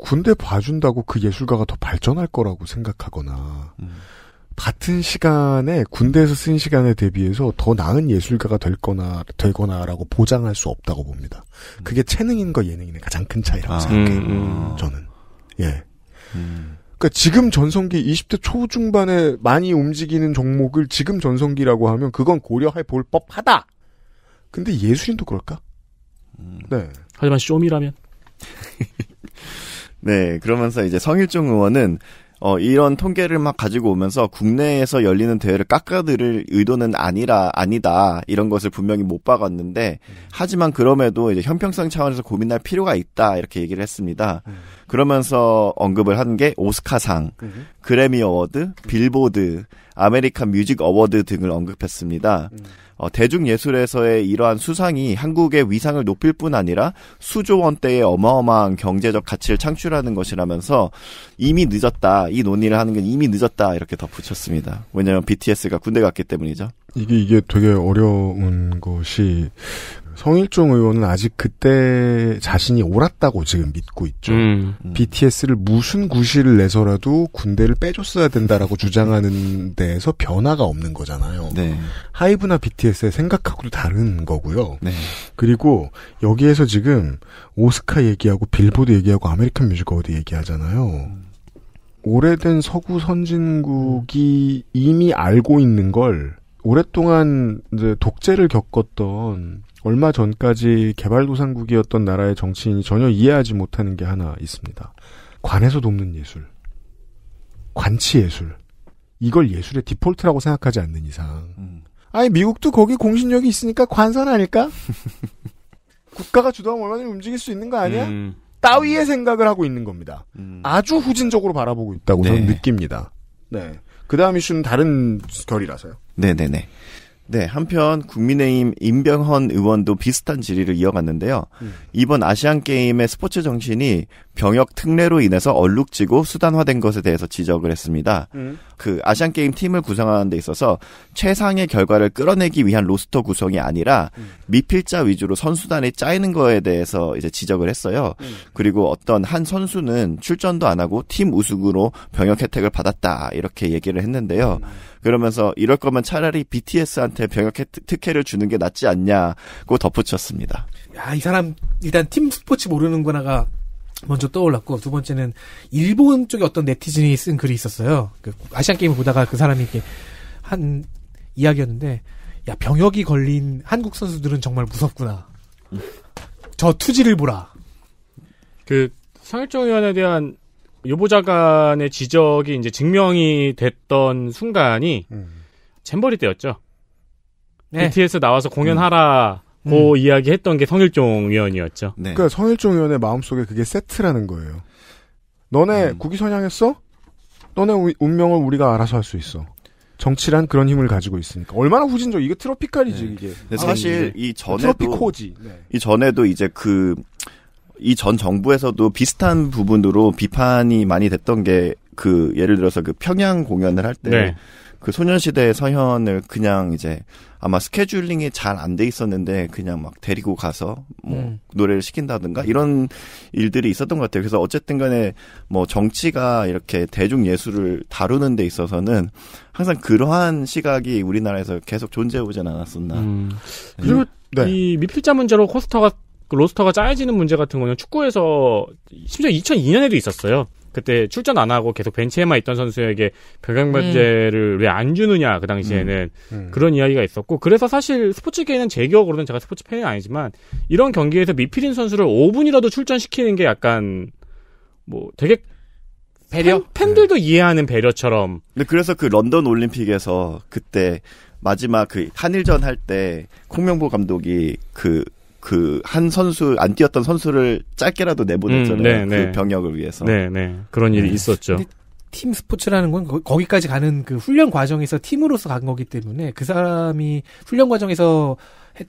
군대 봐준다고 그 예술가가 더 발전할 거라고 생각하거나 음. 같은 시간에 군대에서 쓴 시간에 대비해서 더 나은 예술가가 될 거나 되거나라고 보장할 수 없다고 봅니다. 음. 그게 체능인과 예능인의 가장 큰 차이라고 아, 생각해요. 음, 음. 저는 예. 음. 그니까 지금 전성기 20대 초중반에 많이 움직이는 종목을 지금 전성기라고 하면 그건 고려해 볼 법하다. 근데 예술인도 그럴까? 음. 네. 하지만 쇼미라면 네, 그러면서 이제 성일종 의원은 어, 이런 통계를 막 가지고 오면서 국내에서 열리는 대회를 깎아들일 의도는 아니라, 아니다. 이런 것을 분명히 못 박았는데, 음. 하지만 그럼에도 이제 형평성 차원에서 고민할 필요가 있다. 이렇게 얘기를 했습니다. 음. 그러면서 언급을 한 게 오스카상, 음. 그래미 어워드, 빌보드, 아메리칸 뮤직 어워드 등을 언급했습니다. 음. 어, 대중예술에서의 이러한 수상이 한국의 위상을 높일 뿐 아니라 수조 원대의 어마어마한 경제적 가치를 창출하는 것이라면서 이미 늦었다. 이 논의를 하는 건 이미 늦었다. 이렇게 덧붙였습니다. 왜냐하면 BTS가 군대 갔기 때문이죠. 이게, 이게 되게 어려운 것이 성일종 의원은 아직 그때 자신이 옳았다고 지금 믿고 있죠. 음. 음. BTS를 무슨 구실을 내서라도 군대를 빼줬어야 된다라고 주장하는 데에서 변화가 없는 거잖아요. 네. 하이브나 BTS의 생각하고도 다른 거고요. 네. 그리고 여기에서 지금 오스카 얘기하고 빌보드 얘기하고 아메리칸 뮤직 어워드 얘기하잖아요. 음. 오래된 서구 선진국이 이미 알고 있는 걸 오랫동안 이제 독재를 겪었던 얼마 전까지 개발도상국이었던 나라의 정치인이 전혀 이해하지 못하는 게 하나 있습니다. 관에서 돕는 예술, 관치 예술, 이걸 예술의 디폴트라고 생각하지 않는 이상. 음. 아니 미국도 거기 공신력이 있으니까 관선 아닐까? 국가가 주도하면 얼마든지 움직일 수 있는 거 아니야? 음. 따위의 생각을 하고 있는 겁니다. 음. 아주 후진적으로 바라보고 있다고 네. 저는 느낍니다. 네. 그 다음 이슈는 다른 결이라서요. 네 네네. 네. 네, 한편 국민의힘 임병헌 의원도 비슷한 질의를 이어갔는데요. 음. 이번 아시안 게임의 스포츠 정신이 병역 특례로 인해서 얼룩지고 수단화된 것에 대해서 지적을 했습니다. 음. 그 아시안 게임 팀을 구성하는 데 있어서 최상의 결과를 끌어내기 위한 로스터 구성이 아니라 음. 미필자 위주로 선수단이 짜이는 거에 대해서 이제 지적을 했어요. 음. 그리고 어떤 한 선수는 출전도 안 하고 팀 우승으로 병역 혜택을 받았다 이렇게 얘기를 했는데요. 음. 그러면서 이럴 거면 차라리 BTS한테 병역 특혜를 주는 게 낫지 않냐고 덧붙였습니다. 야, 이 사람 일단 팀 스포츠 모르는구나가 먼저 떠올랐고 두 번째는 일본 쪽에 어떤 네티즌이 쓴 글이 있었어요. 그 아시안 게임 을 보다가 그 사람이 이렇게 한 이야기였는데 야 병역이 걸린 한국 선수들은 정말 무섭구나. 음. 저 투지를 보라. 그 성일종 의원에 대한 유보자간의 지적이 이제 증명이 됐던 순간이 음. 잼버리 때였죠. 네. BTS 나와서 음. 공연하라. 음. 고 음. 이야기했던 게 성일종 의원이었죠. 네. 그러니까 성일종 의원의 마음속에 그게 세트라는 거예요. 너네 음. 국위선양했어? 너네 우, 운명을 우리가 알아서 할 수 있어. 정치란 그런 힘을 가지고 있으니까 얼마나 후진적 이게 트로피칼이지 네. 이게. 사실 아, 이 전에도 네. 이 전에도 이제 그 이전 정부에서도 비슷한 부분으로 비판이 많이 됐던 게 그 예를 들어서 그 평양 공연을 할때 네. 그소년시대의 서현을 그냥 이제 아마 스케줄링이 잘 안 돼 있었는데 그냥 막 데리고 가서 뭐 음. 노래를 시킨다든가 이런 일들이 있었던 것 같아요. 그래서 어쨌든 간에 뭐 정치가 이렇게 대중 예술을 다루는 데 있어서는 항상 그러한 시각이 우리나라에서 계속 존재해 오진 않았었나. 음. 네. 그리고 네. 이 미필자 문제로 코스터가 그 로스터가 짜여지는 문제 같은 거는 축구에서 심지어 2002년에도 있었어요. 그때 출전 안 하고 계속 벤치에만 있던 선수에게 병역면제를 음. 왜안 주느냐 그 당시에는 음. 음. 그런 이야기가 있었고 그래서 사실 스포츠계는 제 기억으로는 제가 스포츠 팬은 아니지만 이런 경기에서 미필인 선수를 5분이라도 출전시키는 게 약간 뭐 되게 배려 팬, 들도 네. 이해하는 배려처럼 근데 그래서 그 런던 올림픽에서 그때 마지막 그 한일전 할 때 콩명보 감독이 그 그한 선수 안 뛰었던 선수를 짧게라도 내보냈잖아요. 음, 네, 그 네. 병역을 위해서. 네, 네. 그런 일이 네. 있었죠. 팀 스포츠라는 건 거, 기까지 가는 그 훈련 과정에서 팀으로서 간 거기 때문에 그 사람이 훈련 과정에서 했,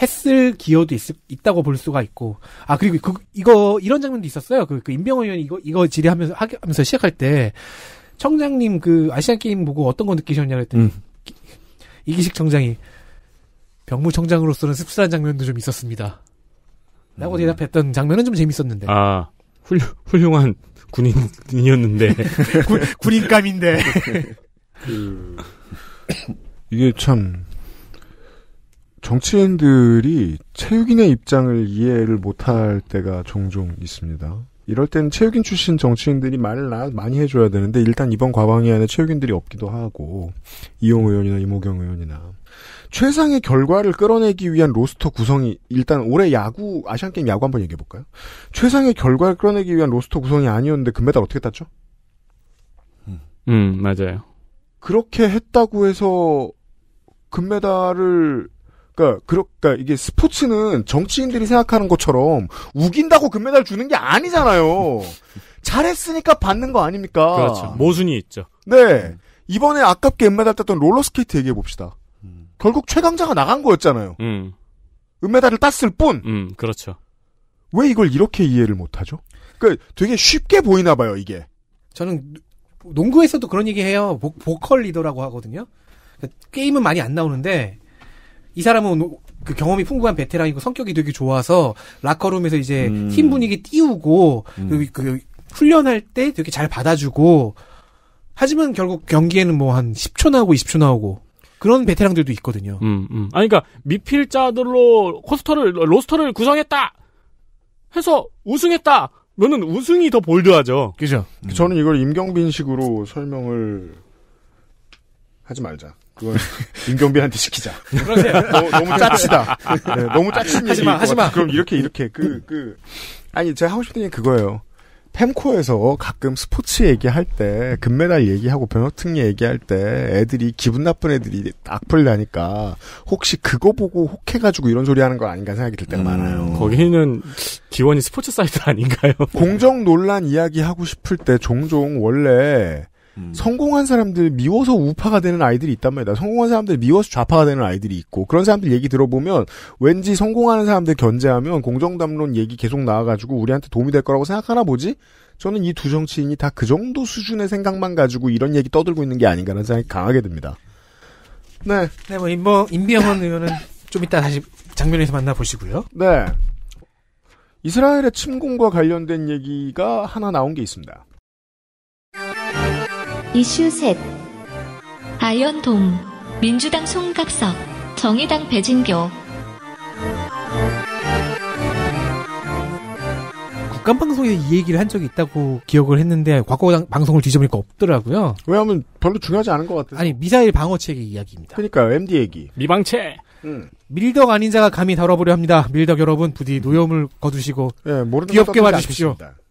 했을 기여도 있, 있다고 볼 수가 있고 아 그리고 그, 이거 이런 장면도 있었어요 그, 그 임병호 의원이 이거 이거 질의하면서 하, 면서 시작할 때 청장님 그 아시안 게임 보고 어떤 거 느끼셨냐 그랬더니 음. 이기식 청장이 병무청장으로서는 씁쓸한 장면도 좀 있었습니다. 라고 음. 대답했던 장면은 좀 재밌었는데. 아, 훌륭, 훌륭한 군인이었는데. 구, 군인감인데. 그, 이게 참, 정치인들이 체육인의 입장을 이해를 못할 때가 종종 있습니다. 이럴 때 체육인 출신 정치인들이 말을 많이 해줘야 되는데 일단 이번 과방위 안에 체육인들이 없기도 하고 이용 의원이나 이모경 의원이나 최상의 결과를 끌어내기 위한 로스터 구성이 일단 올해 야구 아시안 게임 야구 한번 얘기해 볼까요? 최상의 결과를 끌어내기 위한 로스터 구성이 아니었는데 금메달 어떻게 땄죠? 음. 음 맞아요. 그렇게 했다고 해서 금메달을 그러니까 그러니까 이게 스포츠는 정치인들이 생각하는 것처럼 우긴다고 금메달 주는 게 아니잖아요. 잘했으니까 받는 거 아닙니까? 그렇죠. 모순이 있죠. 네. 이번에 아깝게 은메달 땄던 롤러스케이트 얘기해 봅시다. 결국 최강자가 나간 거였잖아요. 음. 은메달을 땄을 뿐. 음, 그렇죠. 왜 이걸 이렇게 이해를 못하죠? 그 되게 쉽게 보이나 봐요, 이게. 저는 농구에서도 그런 얘기 해요. 보, 컬 리더라고 하거든요. 그러니까 게임은 많이 안 나오는데 이 사람은 노, 그 경험이 풍부한 베테랑이고 성격이 되게 좋아서 라커룸에서 이제 음. 팀 분위기 띄우고 음. 그, 그 훈련할 때 되게 잘 받아주고 하지만 결국 경기에는 뭐 한 10초 나오고 20초 나오고 그런 베테랑들도 있거든요. 음, 음. 아니, 그니까, 러 미필자들로 코스터를, 로스터를 구성했다! 해서 우승했다! 너는 우승이 더 볼드하죠. 그죠. 음. 저는 이걸 임경빈 식으로 설명을 하지 말자. 그건 임경빈한테 시키자. 그러세요. 너, 무 짜치다. 네, 너무 짜친 얘기. 하지마, 하지마. 그럼 이렇게, 이렇게. 그, 그. 아니, 제가 하고 싶은 얘기 그거예요. 펨코에서 가끔 스포츠 얘기할 때 금메달 얘기하고 변호특례 얘기할 때 애들이 기분 나쁜 애들이 악플 나니까 혹시 그거 보고 혹해가지고 이런 소리 하는 거 아닌가 생각이 들 때가 음, 많아요. 거기는 기원이 스포츠 사이트 아닌가요? 공정 논란 이야기 하고 싶을 때 종종 원래 음. 성공한 사람들 미워서 우파가 되는 아이들이 있단 말이다. 성공한 사람들 미워서 좌파가 되는 아이들이 있고 그런 사람들 얘기 들어보면 왠지 성공하는 사람들 견제하면 공정담론 얘기 계속 나와가지고 우리한테 도움이 될 거라고 생각하나 보지? 저는 이 두 정치인이 다 그 정도 수준의 생각만 가지고 이런 얘기 떠들고 있는 게 아닌가라는 생각이 강하게 듭니다. 네. 네, 뭐, 임 임비영원 의원은 좀 이따 다시 장면에서 만나보시고요. 네. 이스라엘의 침공과 관련된 얘기가 하나 나온 게 있습니다. 이슈 셋아연동 민주당 송각석 정의당 배진교 국감 방송에 서이 얘기를 한 적이 있다고 기억을 했는데 과거 방송을 뒤져보니까 없더라고요. 왜냐하면 별로 중요하지 않은 것같아요 아니 미사일 방어책 의 이야기입니다. 그러니까 요 MD 얘기. 미방체. 음. 밀덕 아닌 자가 감히 다뤄보려 합니다. 밀덕 여러분 부디 노여움을 거두시고 예, 귀엽게 봐주십시오. 않겠습니다.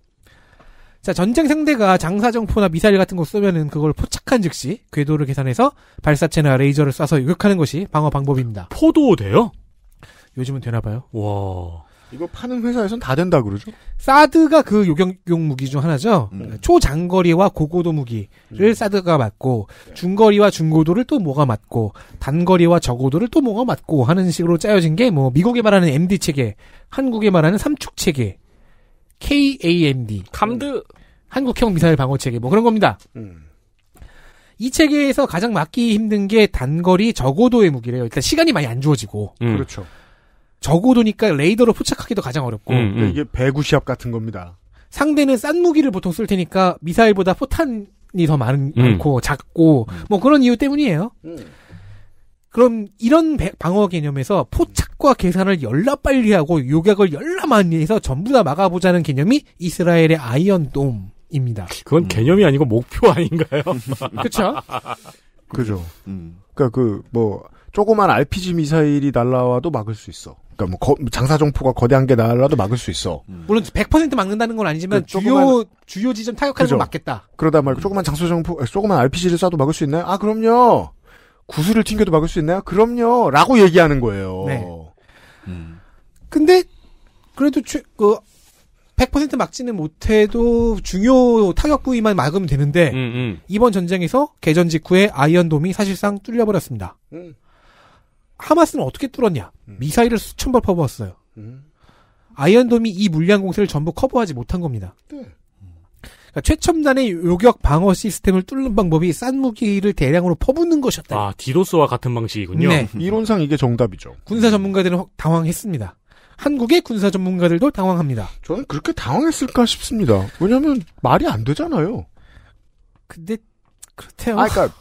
자, 전쟁 상대가 장사정포나 미사일 같은 거 쏘면은 그걸 포착한 즉시 궤도를 계산해서 발사체나 레이저를 쏴서 유격하는 것이 방어 방법입니다. 포도 돼요? 요즘은 되나 봐요. 와. 이거 파는 회사에선 다 된다 그러죠? 사드가 그 요격용 무기 중 하나죠. 음. 그러니까 초장거리와 고고도 무기를 음. 사드가 맞고 네. 중거리와 중고도를 또 뭐가 맞고 단거리와 저고도를 또 뭐가 맞고 하는 식으로 짜여진 게 뭐 미국에 말하는 MD 체계, 한국에 말하는 삼축 체계 KAMD. 감드. 한국형 미사일 방어 체계 뭐 그런 겁니다. 음. 이 체계에서 가장 막기 힘든 게 단거리 저고도의 무기래요. 일단 시간이 많이 안 주어지고. 음. 그렇죠. 저고도니까 레이더로 포착하기도 가장 어렵고. 음, 음. 이게 배구 시합 같은 겁니다. 상대는 싼 무기를 보통 쓸 테니까 미사일보다 포탄이 더 많, 음. 고 작고 음. 뭐 그런 이유 때문이에요. 그럼 이런 방어 개념에서 포착과 계산을 열나 빨리 하고 요격을 열나 많이 해서 전부 다 막아보자는 개념이 이스라엘의 아이언 돔입니다. 그건 음. 개념이 아니고 목표 아닌가요? 그렇죠. 그죠. 음. 그러니까 그 뭐 조그만 RPG 미사일이 날라와도 막을 수 있어. 그러니까 뭐 거, 장사정포가 거대한 게 날라도 막을 수 있어. 음. 물론 100% 막는다는 건 아니지만 그 주요 조그만, 주요 지점 타격하는 건 맞겠다. 그러다 말고 조그만 장사정포 조그만 RPG를 쏴도 막을 수 있나요? 아 그럼요. 구슬을 튕겨도 막을 수 있나요? 그럼요. 라고 얘기하는 거예요. 네. 음. 근데, 그래도 최, 그, 100% 막지는 못해도 중요 타격 부위만 막으면 되는데, 음, 음. 이번 전쟁에서 개전 직후에 아이언돔이 사실상 뚫려버렸습니다. 음. 하마스는 어떻게 뚫었냐? 음. 미사일을 수천 벌 퍼부었어요. 음. 아이언돔이 이 물량 공세를 전부 커버하지 못한 겁니다. 네. 그러니까 최첨단의 요격 방어 시스템을 뚫는 방법이 싼 무기를 대량으로 퍼붓는 것이었다. 아, 디로스와 같은 방식이군요. 네. 이론상 이게 정답이죠. 군사 전문가들은 당황했습니다. 한국의 군사 전문가들도 당황합니다. 저는 그렇게 당황했을까 싶습니다. 왜냐면 말이 안 되잖아요. 근데 그렇대요. 아, 그러니까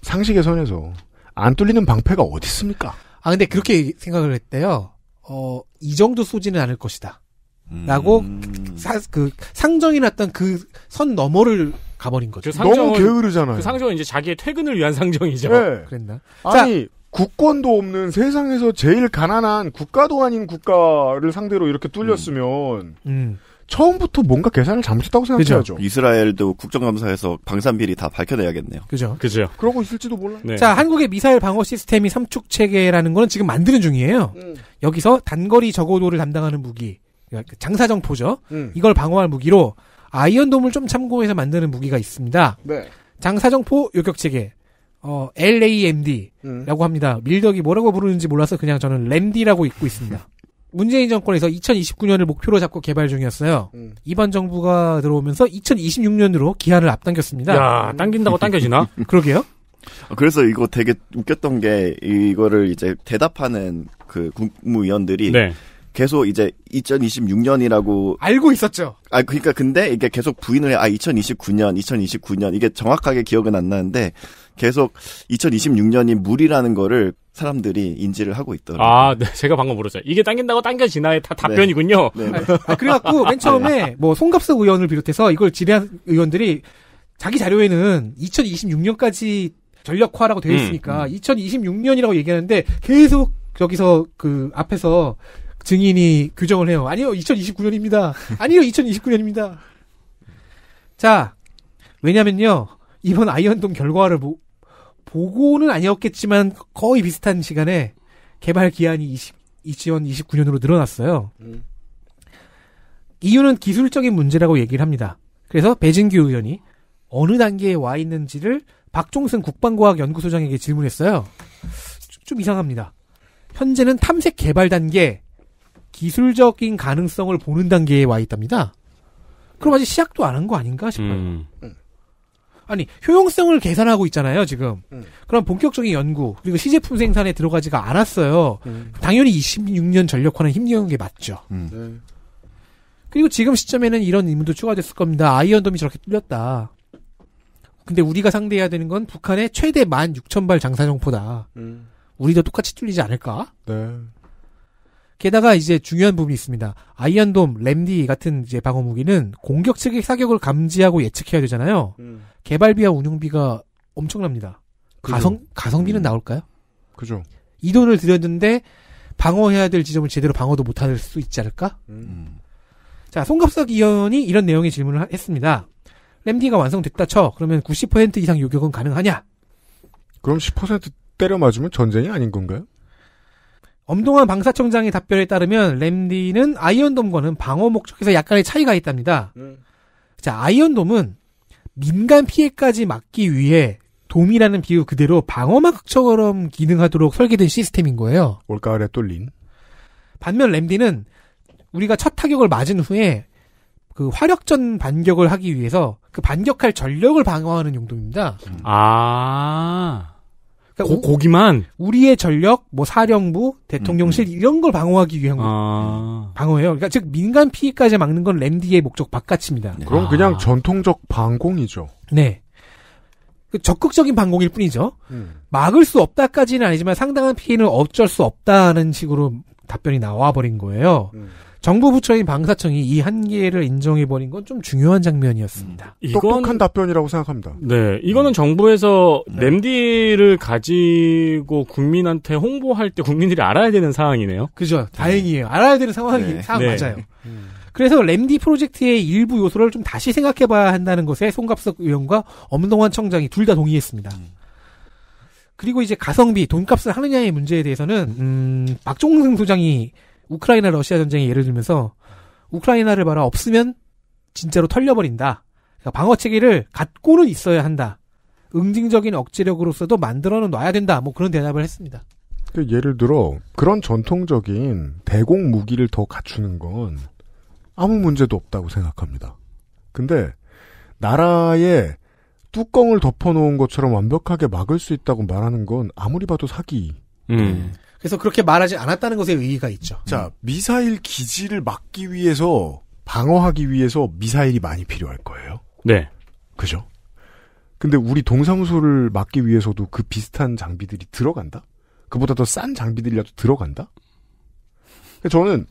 상식의 선에서 안 뚫리는 방패가 어디 있습니까? 아, 근데 그렇게 생각을 했대요. 어, 이 정도 쏘지는 않을 것이다. 라고 음. 사, 그 상정이 났던 그 선 너머를 가버린 거죠. 그 상정은, 너무 게으르잖아요. 그 상정은 이제 자기의 퇴근을 위한 상정이죠. 네. 그랬나? 아니 자, 국권도 없는 세상에서 제일 가난한 국가도 아닌 국가를 상대로 이렇게 뚫렸으면 음. 음. 처음부터 뭔가 계산을 잘못했다고 생각해야죠. 이스라엘도 국정감사에서 방산비리 다 밝혀내야겠네요. 그죠. 그죠. 그러고 있을지도 몰라. 네. 자, 한국의 미사일 방어 시스템이 삼축 체계라는 거는 지금 만드는 중이에요. 음. 여기서 단거리 저고도를 담당하는 무기, 그러니까 그 장사정포죠. 음. 이걸 방어할 무기로 아이언돔을 좀 참고해서 만드는 무기가 있습니다. 네. 장사정포 요격체계 어, LAMD라고 음. 합니다. 밀덕이 뭐라고 부르는지 몰라서 그냥 저는 램디라고 읽고 있습니다. 문재인 정권에서 2029년을 목표로 잡고 개발 중이었어요. 음. 이번 정부가 들어오면서 2026년으로 기한을 앞당겼습니다. 야, 당긴다고 당겨지나? 그러게요. 아, 그래서 이거 되게 웃겼던 게 이거를 이제 대답하는 그 국무위원들이 네. 계속 이제 2026년이라고 알고 있었죠. 아 그러니까 근데 이게 계속 부인을 해. 아 2029년, 2029년 이게 정확하게 기억은 안 나는데 계속 2026년이 물이라는 거를 사람들이 인지를 하고 있더라고요. 아, 네. 제가 방금 물었어요. 이게 당긴다고 당겨지나의 다 답변이군요. 네. 네. 네. 아, 그래갖고 맨 처음에 뭐 송갑석 의원을 비롯해서 이걸 지의한 의원들이 자기 자료에는 2026년까지 전력화라고 되어 음, 있으니까 음, 2026년이라고 얘기하는데 계속 저기서그 앞에서 증인이 규정을 해요. 아니요, 2029년입니다. 아니요, 2029년입니다. 자, 왜냐면요, 이번 아이언돔 결과를 보, 보고는 아니었겠지만 거의 비슷한 시간에 개발 기한이 20, 2029년으로 늘어났어요. 음. 이유는 기술적인 문제라고 얘기를 합니다. 그래서 배진규 의원이 어느 단계에 와 있는지를 박종승 국방과학연구소장에게 질문했어요. 좀 이상합니다. 현재는 탐색 개발 단계, 기술적인 가능성을 보는 단계에 와 있답니다. 그럼 아직 시작도 안 한 거 아닌가 싶어요. 음. 음. 아니 효용성을 계산하고 있잖아요 지금. 음. 그럼 본격적인 연구 그리고 시제품 생산에 들어가지가 않았어요. 음. 당연히 26년 전력화는 힘겨운 게 맞죠. 음. 네. 그리고 지금 시점에는 이런 의문도 추가됐을 겁니다. 아이언돔이 저렇게 뚫렸다. 근데 우리가 상대해야 되는 건 북한의 최대 16,000발 장사정포다. 우리도 똑같이 뚫리지 않을까? 네. 게다가 이제 중요한 부분이 있습니다. 아이언돔, 램디 같은 이제 방어 무기는 공격 측의 사격을 감지하고 예측해야 되잖아요. 음. 개발비와 운영비가 엄청납니다. 그죠. 가성 가성비는 음. 나올까요? 그죠. 이 돈을 들였는데 방어해야 될 지점을 제대로 방어도 못할 수 있지 않을까? 음. 음. 자, 송갑석 의원이 이런 내용의 질문을 하, 했습니다. 램디가 완성됐다 쳐. 그러면 90% 이상 요격은 가능하냐? 그럼 10% 때려 맞으면 전쟁이 아닌 건가요? 엄동환 방사청장의 답변에 따르면 램디는 아이언돔과는 방어 목적에서 약간의 차이가 있답니다. 음. 자, 아이언돔은 민간 피해까지 막기 위해 돔이라는 비유 그대로 방어막처럼 기능하도록 설계된 시스템인 거예요. 올가을에 뚫린. 반면 램디는 우리가 첫 타격을 맞은 후에 그 화력전 반격을 하기 위해서 그 반격할 전력을 방어하는 용도입니다. 음. 아. 그러니까 고, 기만 우리의 전력, 뭐 사령부, 대통령실 음. 음. 이런 걸 방어하기 위한 아. 방어예요. 그러니까 즉 민간 피해까지 막는 건 랜디의 목적 바깥입니다. 네. 그럼 그냥 아. 전통적 방공이죠. 네. 그 적극적인 방공일 뿐이죠. 음. 막을 수 없다까지는 아니지만 상당한 피해는 어쩔 수 없다는 식으로 답변이 나와버린 거예요. 음. 정부 부처인 방사청이 이 한계를 인정해버린 건 좀 중요한 장면이었습니다. 음. 이건, 똑똑한 답변이라고 생각합니다. 네, 이거는 음. 정부에서 네. 램디를 가지고 국민한테 홍보할 때 국민들이 알아야 되는 상황이네요. 그죠. 다행이에요. 알아야 되는 상황이 네. 상황 네. 맞아요. 음. 음. 그래서 램디 프로젝트의 일부 요소를 좀 다시 생각해봐야 한다는 것에 송갑석 의원과 엄동환 청장이 둘 다 동의했습니다. 음. 그리고 이제 가성비, 돈값을 하느냐의 문제에 대해서는 음. 음, 박종승 소장이 우크라이나 러시아 전쟁에 예를 들면서 우크라이나를 봐라 없으면 진짜로 털려버린다. 그러니까 방어 체계를 갖고는 있어야 한다. 응징적인 억제력으로서도 만들어는 놔야 된다. 뭐 그런 대답을 했습니다. 그 예를 들어 그런 전통적인 대공 무기를 더 갖추는 건 아무 문제도 없다고 생각합니다. 근데 나라의 뚜껑을 덮어놓은 것처럼 완벽하게 막을 수 있다고 말하는 건 아무리 봐도 사기. 음. 음. 그래서 그렇게 말하지 않았다는 것에 의의가 있죠. 자, 미사일 기지를 막기 위해서 방어하기 위해서 미사일이 많이 필요할 거예요. 네. 그죠? 근데 우리 동사무소를 막기 위해서도 그 비슷한 장비들이 들어간다? 그보다 더 싼 장비들이라도 들어간다? 그러니까 저는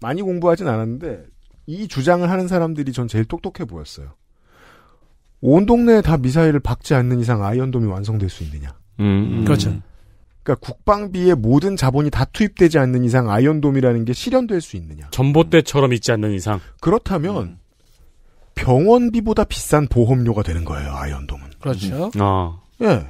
많이 공부하진 않았는데 이 주장을 하는 사람들이 전 제일 똑똑해 보였어요. 온 동네에 다 미사일을 박지 않는 이상 아이언돔이 완성될 수 있느냐. 음, 음. 그렇죠. 그러니까 국방비의 모든 자본이 다 투입되지 않는 이상 아이언돔이라는 게 실현될 수 있느냐. 전봇대처럼 있지 않는 이상. 그렇다면 음. 병원비보다 비싼 보험료가 되는 거예요, 아이언돔은. 그렇죠. 음. 아. 예.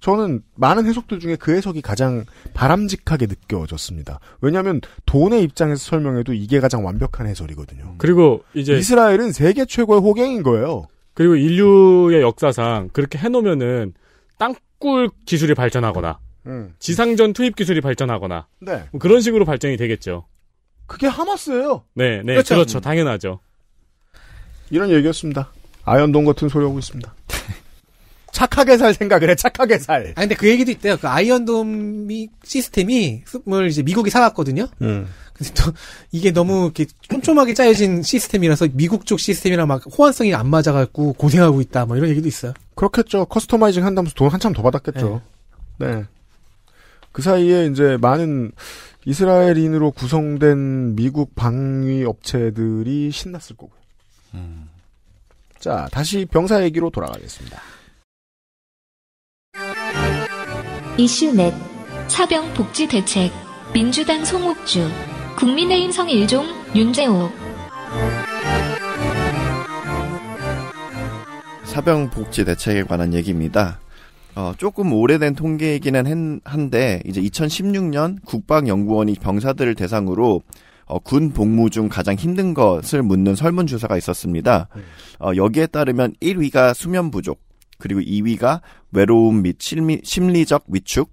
저는 많은 해석들 중에 그 해석이 가장 바람직하게 느껴졌습니다. 왜냐하면 돈의 입장에서 설명해도 이게 가장 완벽한 해설이거든요. 그리고 이제 이스라엘은 세계 최고의 호갱인 거예요. 그리고 인류의 역사상 그렇게 해놓으면은 땅굴 기술이 발전하거나 음. 지상전 투입 기술이 발전하거나 네. 뭐 그런 식으로 발전이 되겠죠. 그게 하마스예요. 네, 네, 그렇죠. 그렇죠. 음. 당연하죠. 이런 얘기였습니다. 아연동 같은 소리 하고 있습니다. 착하게 살 생각을 해, 착하게 살. 아 근데 그 얘기도 있대요. 그 아이언돔이 시스템이 을 이제 미국이 사갔거든요. 음. 근데 또 이게 너무 이렇게 촘촘하게 짜여진 시스템이라서 미국 쪽 시스템이랑 막 호환성이 안 맞아갖고 고생하고 있다 뭐 이런 얘기도 있어요. 그렇겠죠. 커스터마이징 한다면서 돈 한참 더 받았겠죠. 네. 네. 그 사이에 이제 많은 이스라엘인으로 구성된 미국 방위 업체들이 신났을 거고요. 음. 자, 다시 병사 얘기로 돌아가겠습니다. 이슈넷 차병 복지 대책 민주당 송옥주 국민의힘 성1종 윤재호. 사병복지 대책에 관한 얘기입니다. 어, 조금 오래된 통계이기는 한데 이제 2016년 국방연구원이 병사들을 대상으로 어, 군 복무 중 가장 힘든 것을 묻는 설문조사가 있었습니다. 네. 어, 여기에 따르면 1위가 수면 부족, 그리고 2위가 외로움 및 심리, 심리적 위축,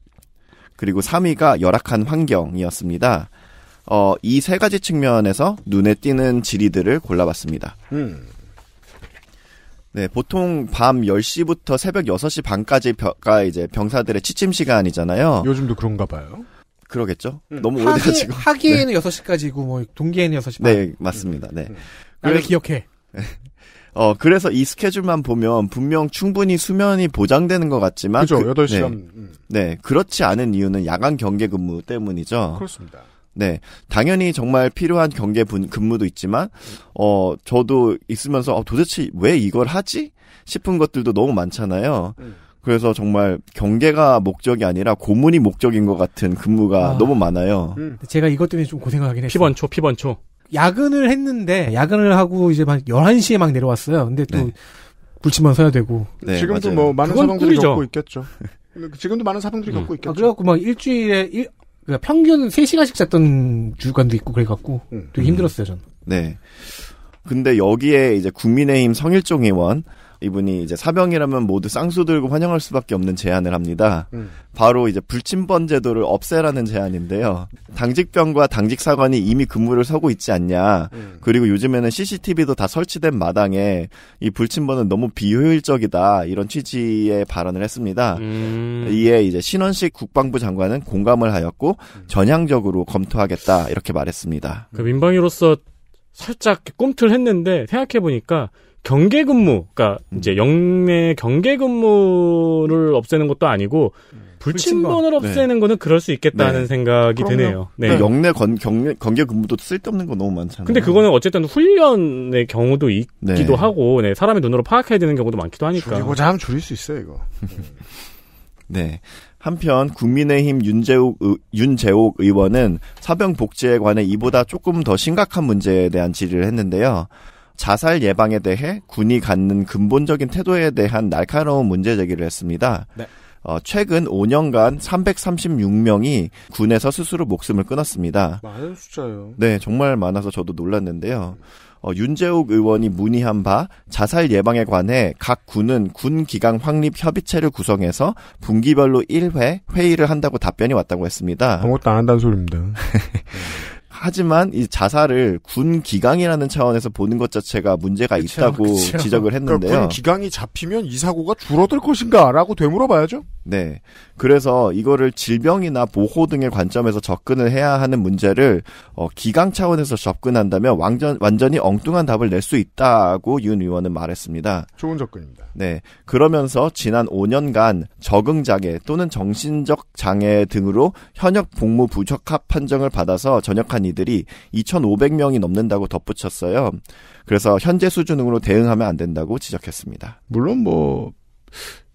그리고 3위가 열악한 환경이었습니다. 어, 이 세 가지 측면에서 눈에 띄는 지리들을 골라봤습니다. 음. 네, 보통 밤 10시부터 새벽 6시 반까지가 이제 병사들의 취침 시간이잖아요. 요즘도 그런가 봐요. 그러겠죠. 응. 음. 너무 하기, 오래돼가지고. 하기에는 네. 6시까지고 뭐 동기에는 6시 반. 네, 맞습니다. 네. 응. 음. 그래 기억해. 어, 그래서 이 스케줄만 보면 분명 충분히 수면이 보장되는 것 같지만. 그죠, 그, 8시간. 네, 음. 네, 그렇지 않은 이유는 야간 경계 근무 때문이죠. 그렇습니다. 네. 당연히 정말 필요한 경계 분, 근무도 있지만, 어, 저도 있으면서, 어, 도대체 왜 이걸 하지? 싶은 것들도 너무 많잖아요. 네. 그래서 정말 경계가 목적이 아니라 고문이 목적인 것 같은 근무가 아, 너무 많아요. 음. 제가 이것 때문에 좀 고생을 하긴 했어요. 피번초, 피번초. 야근을 했는데, 야근을 하고 이제 막 11시에 막 내려왔어요. 근데 또, 네. 불치만 서야 되고. 네, 지금도 맞아요. 뭐 많은 사람들이 겪고 있겠죠. 지금도 많은 사람들이 음. 겪고 있겠죠. 아, 그래갖고 막 일주일에 일, 그러니까 평균 3시간씩 잤던 주간도 있고 그래갖고 음. 되게 힘들었어요, 저는. 네. 근데 여기에 이제 국민의힘 성일종 의원, 이분이 이제 사병이라면 모두 쌍수 들고 환영할 수밖에 없는 제안을 합니다. 음. 바로 이제 불침번 제도를 없애라는 제안인데요. 당직병과 당직사관이 이미 근무를 서고 있지 않냐. 음. 그리고 요즘에는 CCTV도 다 설치된 마당에 이 불침번은 너무 비효율적이다. 이런 취지의 발언을 했습니다. 음. 이에 이제 신원식 국방부 장관은 공감을 하였고 음. 전향적으로 검토하겠다 이렇게 말했습니다. 그 민방위로서 살짝 꿈틀했는데 생각해 보니까 경계 근무, 그러니까 음. 이제 영내 경계 근무를 없애는 것도 아니고 음. 불침번을 네. 없애는 거는 그럴 수 있겠다는 네. 생각이 그럼요. 드네요. 네. 그러니까 영내 건, 경계, 경계 근무도 쓸데없는 거 너무 많잖아요. 근데 그거는 어쨌든 훈련의 경우도 있기도 네. 하고, 네, 사람의 눈으로 파악해야 되는 경우도 많기도 하니까. 줄이고자 하면 줄일 수 있어요, 이거. 네. 한편 국민의힘 윤재욱, 의, 윤재옥 의원은 사병 복지에 관해 이보다 조금 더 심각한 문제에 대한 질의를 했는데요. 자살 예방에 대해 군이 갖는 근본적인 태도에 대한 날카로운 문제 제기를 했습니다. 네. 어, 최근 5년간 336명이 군에서 스스로 목숨을 끊었습니다. 많은 숫자요. 네, 정말 많아서 저도 놀랐는데요. 어, 윤재욱 의원이 문의한 바 자살 예방에 관해 각 군은 군 기강 확립 협의체를 구성해서 분기별로 1회 회의를 한다고 답변이 왔다고 했습니다. 아무것도 안 한다는 소리입니다. 하지만 이 자살을 군 기강이라는 차원에서 보는 것 자체가 문제가 그쵸, 있다고 그쵸. 지적을 그러니까 했는데요. 군 기강이 잡히면 이 사고가 줄어들 것인가라고 되물어봐야죠. 네. 그래서 이거를 질병이나 보호 등의 관점에서 접근을 해야 하는 문제를 어, 기강 차원에서 접근한다면 완전, 완전히 엉뚱한 답을 낼 수 있다고 윤 의원은 말했습니다. 좋은 접근입니다. 네. 그러면서 지난 5년간 적응장애 또는 정신적 장애 등으로 현역 복무 부적합 판정을 받아서 전역한 이들이 2,500명이 넘는다고 덧붙였어요. 그래서 현재 수준으로 대응하면 안 된다고 지적했습니다. 물론 뭐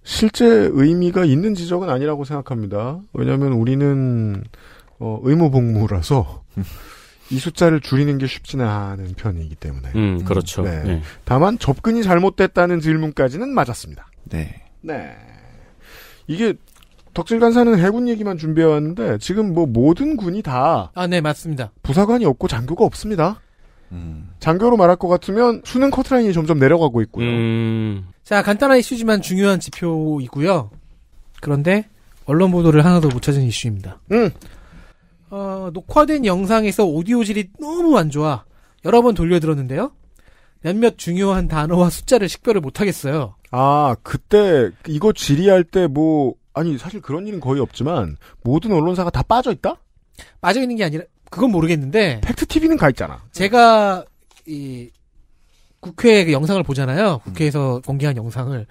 실제 의미가 있는 지적은 아니라고 생각합니다. 왜냐하면 우리는 어, 의무복무라서 이 숫자를 줄이는 게 쉽지는 않은 편이기 때문에. 음, 그렇죠. 네. 네. 다만 접근이 잘못됐다는 질문까지는 맞았습니다. 네. 네. 이게 덕질 간사는 해군 얘기만 준비해왔는데 지금 뭐 모든 군이 다 아, 네, 맞습니다. 부사관이 없고 장교가 없습니다. 음. 장교로 말할 것 같으면 수능 커트라인이 점점 내려가고 있고요. 음. 자, 간단한 이슈지만 중요한 지표이고요. 그런데 언론 보도를 하나도 못 찾은 이슈입니다. 음. 어, 녹화된 영상에서 오디오 질이 너무 안 좋아 여러 번 돌려 들었는데요. 몇몇 중요한 단어와 숫자를 식별을 못 하겠어요. 아, 그때 이거 질의할 때 뭐 아니 사실 그런 일은 거의 없지만 모든 언론사가 다 빠져 있다? 빠져 있는 게 아니라 그건 모르겠는데 팩트 TV는 가 있잖아. 제가 이 국회 그 영상을 보잖아요. 국회에서 음. 공개한 영상을.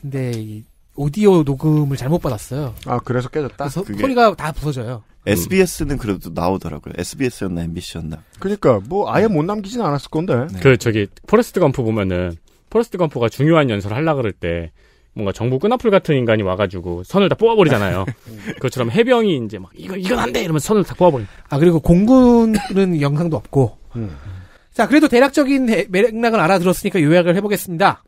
근데 이 오디오 녹음을 잘못 받았어요. 아 그래서 깨졌다. 그래서 그게... 소리가 다 부서져요. SBS는 그래도 나오더라고요. SBS였나 MBC였나. 그러니까 뭐 아예 네. 못 남기진 않았을 건데. 네. 그 저기 포레스트 검프 보면은 포레스트 검프가 중요한 연설을 하려 그럴 때 뭔가 정부 끈앞풀 같은 인간이 와가지고 선을 다 뽑아버리잖아요. 그것처럼 해병이 이제 막 이건 이건 안 돼이러면 선을 다 뽑아버린. 아 그리고 공군은 영상도 없고. 음. 자, 그래도 대략적인 맥락은 알아들었으니까 요약을 해보겠습니다.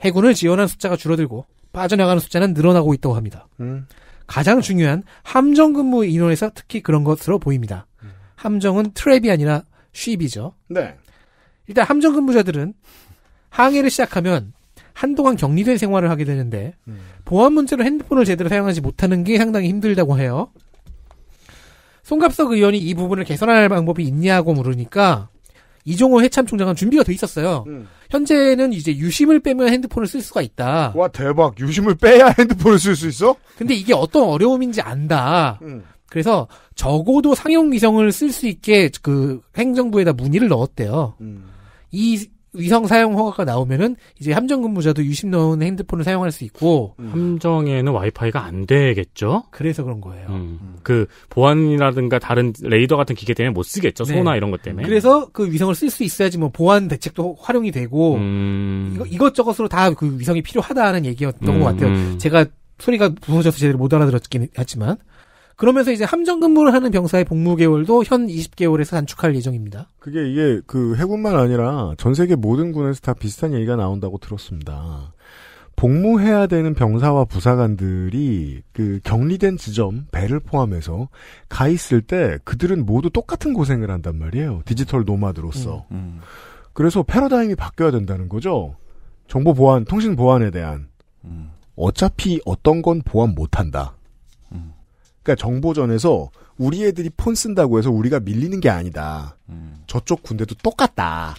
해군을 지원한 숫자가 줄어들고 빠져나가는 숫자는 늘어나고 있다고 합니다. 음. 가장 중요한 함정 근무 인원에서 특히 그런 것으로 보입니다. 음. 함정은 트랩이 아니라 쉽이죠. 네. 일단 함정 근무자들은 항해를 시작하면 한동안 격리된 생활을 하게 되는데 음. 보안 문제로 핸드폰을 제대로 사용하지 못하는 게 상당히 힘들다고 해요. 송갑석 의원이 이 부분을 개선할 방법이 있냐고 물으니까 이종호 해참 총장은 준비가 돼 있었어요. 음. 현재는 이제 유심을 빼면 핸드폰을 쓸 수가 있다. 와 대박. 유심을 빼야 핸드폰을 쓸 수 있어? 근데 이게 어떤 어려움인지 안다. 음. 그래서 적어도 상용 위성을 쓸 수 있게 그 행정부에다 문의를 넣었대요. 음. 이 위성 사용 허가가 나오면은 이제 함정 근무자도 유심 넣은 핸드폰을 사용할 수 있고 음. 함정에는 와이파이가 안 되겠죠. 그래서 그런 거예요. 음. 음. 그 보안이라든가 다른 레이더 같은 기계 때문에 못 쓰겠죠. 네. 소나 이런 것 때문에. 그래서 그 위성을 쓸 수 있어야지 뭐 보안 대책도 활용이 되고 음. 이것 저것으로 다 그 위성이 필요하다는 얘기였던 것 같아요. 음. 제가 소리가 부서져서 제대로 못 알아들었긴 했지만. 그러면서 이제 함정 근무를 하는 병사의 복무 개월도 현 20개월에서 단축할 예정입니다. 그게 이게 그 해군만 아니라 전 세계 모든 군에서 다 비슷한 얘기가 나온다고 들었습니다. 복무해야 되는 병사와 부사관들이 그 격리된 지점 배를 포함해서 가 있을 때 그들은 모두 똑같은 고생을 한단 말이에요. 디지털 노마드로서. 음, 음. 그래서 패러다임이 바뀌어야 된다는 거죠. 정보 보안, 통신 보안에 대한. 음. 어차피 어떤 건 보안 못 한다. 그러니까 정보전에서 우리 애들이 폰 쓴다고 해서 우리가 밀리는 게 아니다. 음. 저쪽 군대도 똑같다.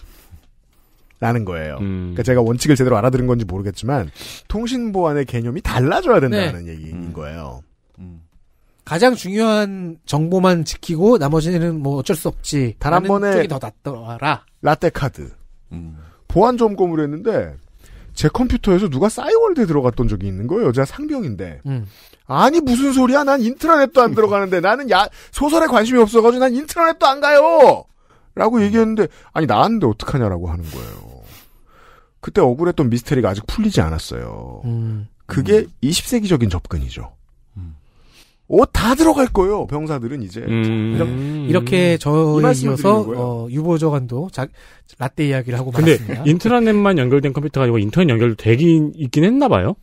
라는 거예요. 음. 그러니까 제가 원칙을 제대로 알아들은 건지 모르겠지만 통신 보안의 개념이 달라져야 된다는 네. 얘기인 음. 거예요. 음. 가장 중요한 정보만 지키고 나머지는 뭐 어쩔 수 없지. 단한 번에 쪽이 더 낫더라. 라떼 카드. 음. 보안 점검을 했는데 제 컴퓨터에서 누가 싸이월드에 들어갔던 적이 있는 거예요. 제가 상병인데. 음. 아니 무슨 소리야? 난 인트라넷도 안 들어가는데 나는 야 소설에 관심이 없어가지고 난 인트라넷도 안 가요. 라고 얘기했는데 아니 나한테 어떡하냐라고 하는 거예요. 그때 억울했던 미스테리가 아직 풀리지 않았어요. 음. 그게 20세기적인 음. 접근이죠. 옷다 들어갈 거예요. 병사들은 이제 음. 이렇게, 음. 저희이어서 어, 유보저간도 자, 라떼 이야기를 하고 근데 말았습니다. 인트라넷만 연결된 컴퓨터가 아니고 인터넷 연결도 되긴 있긴 했나 봐요.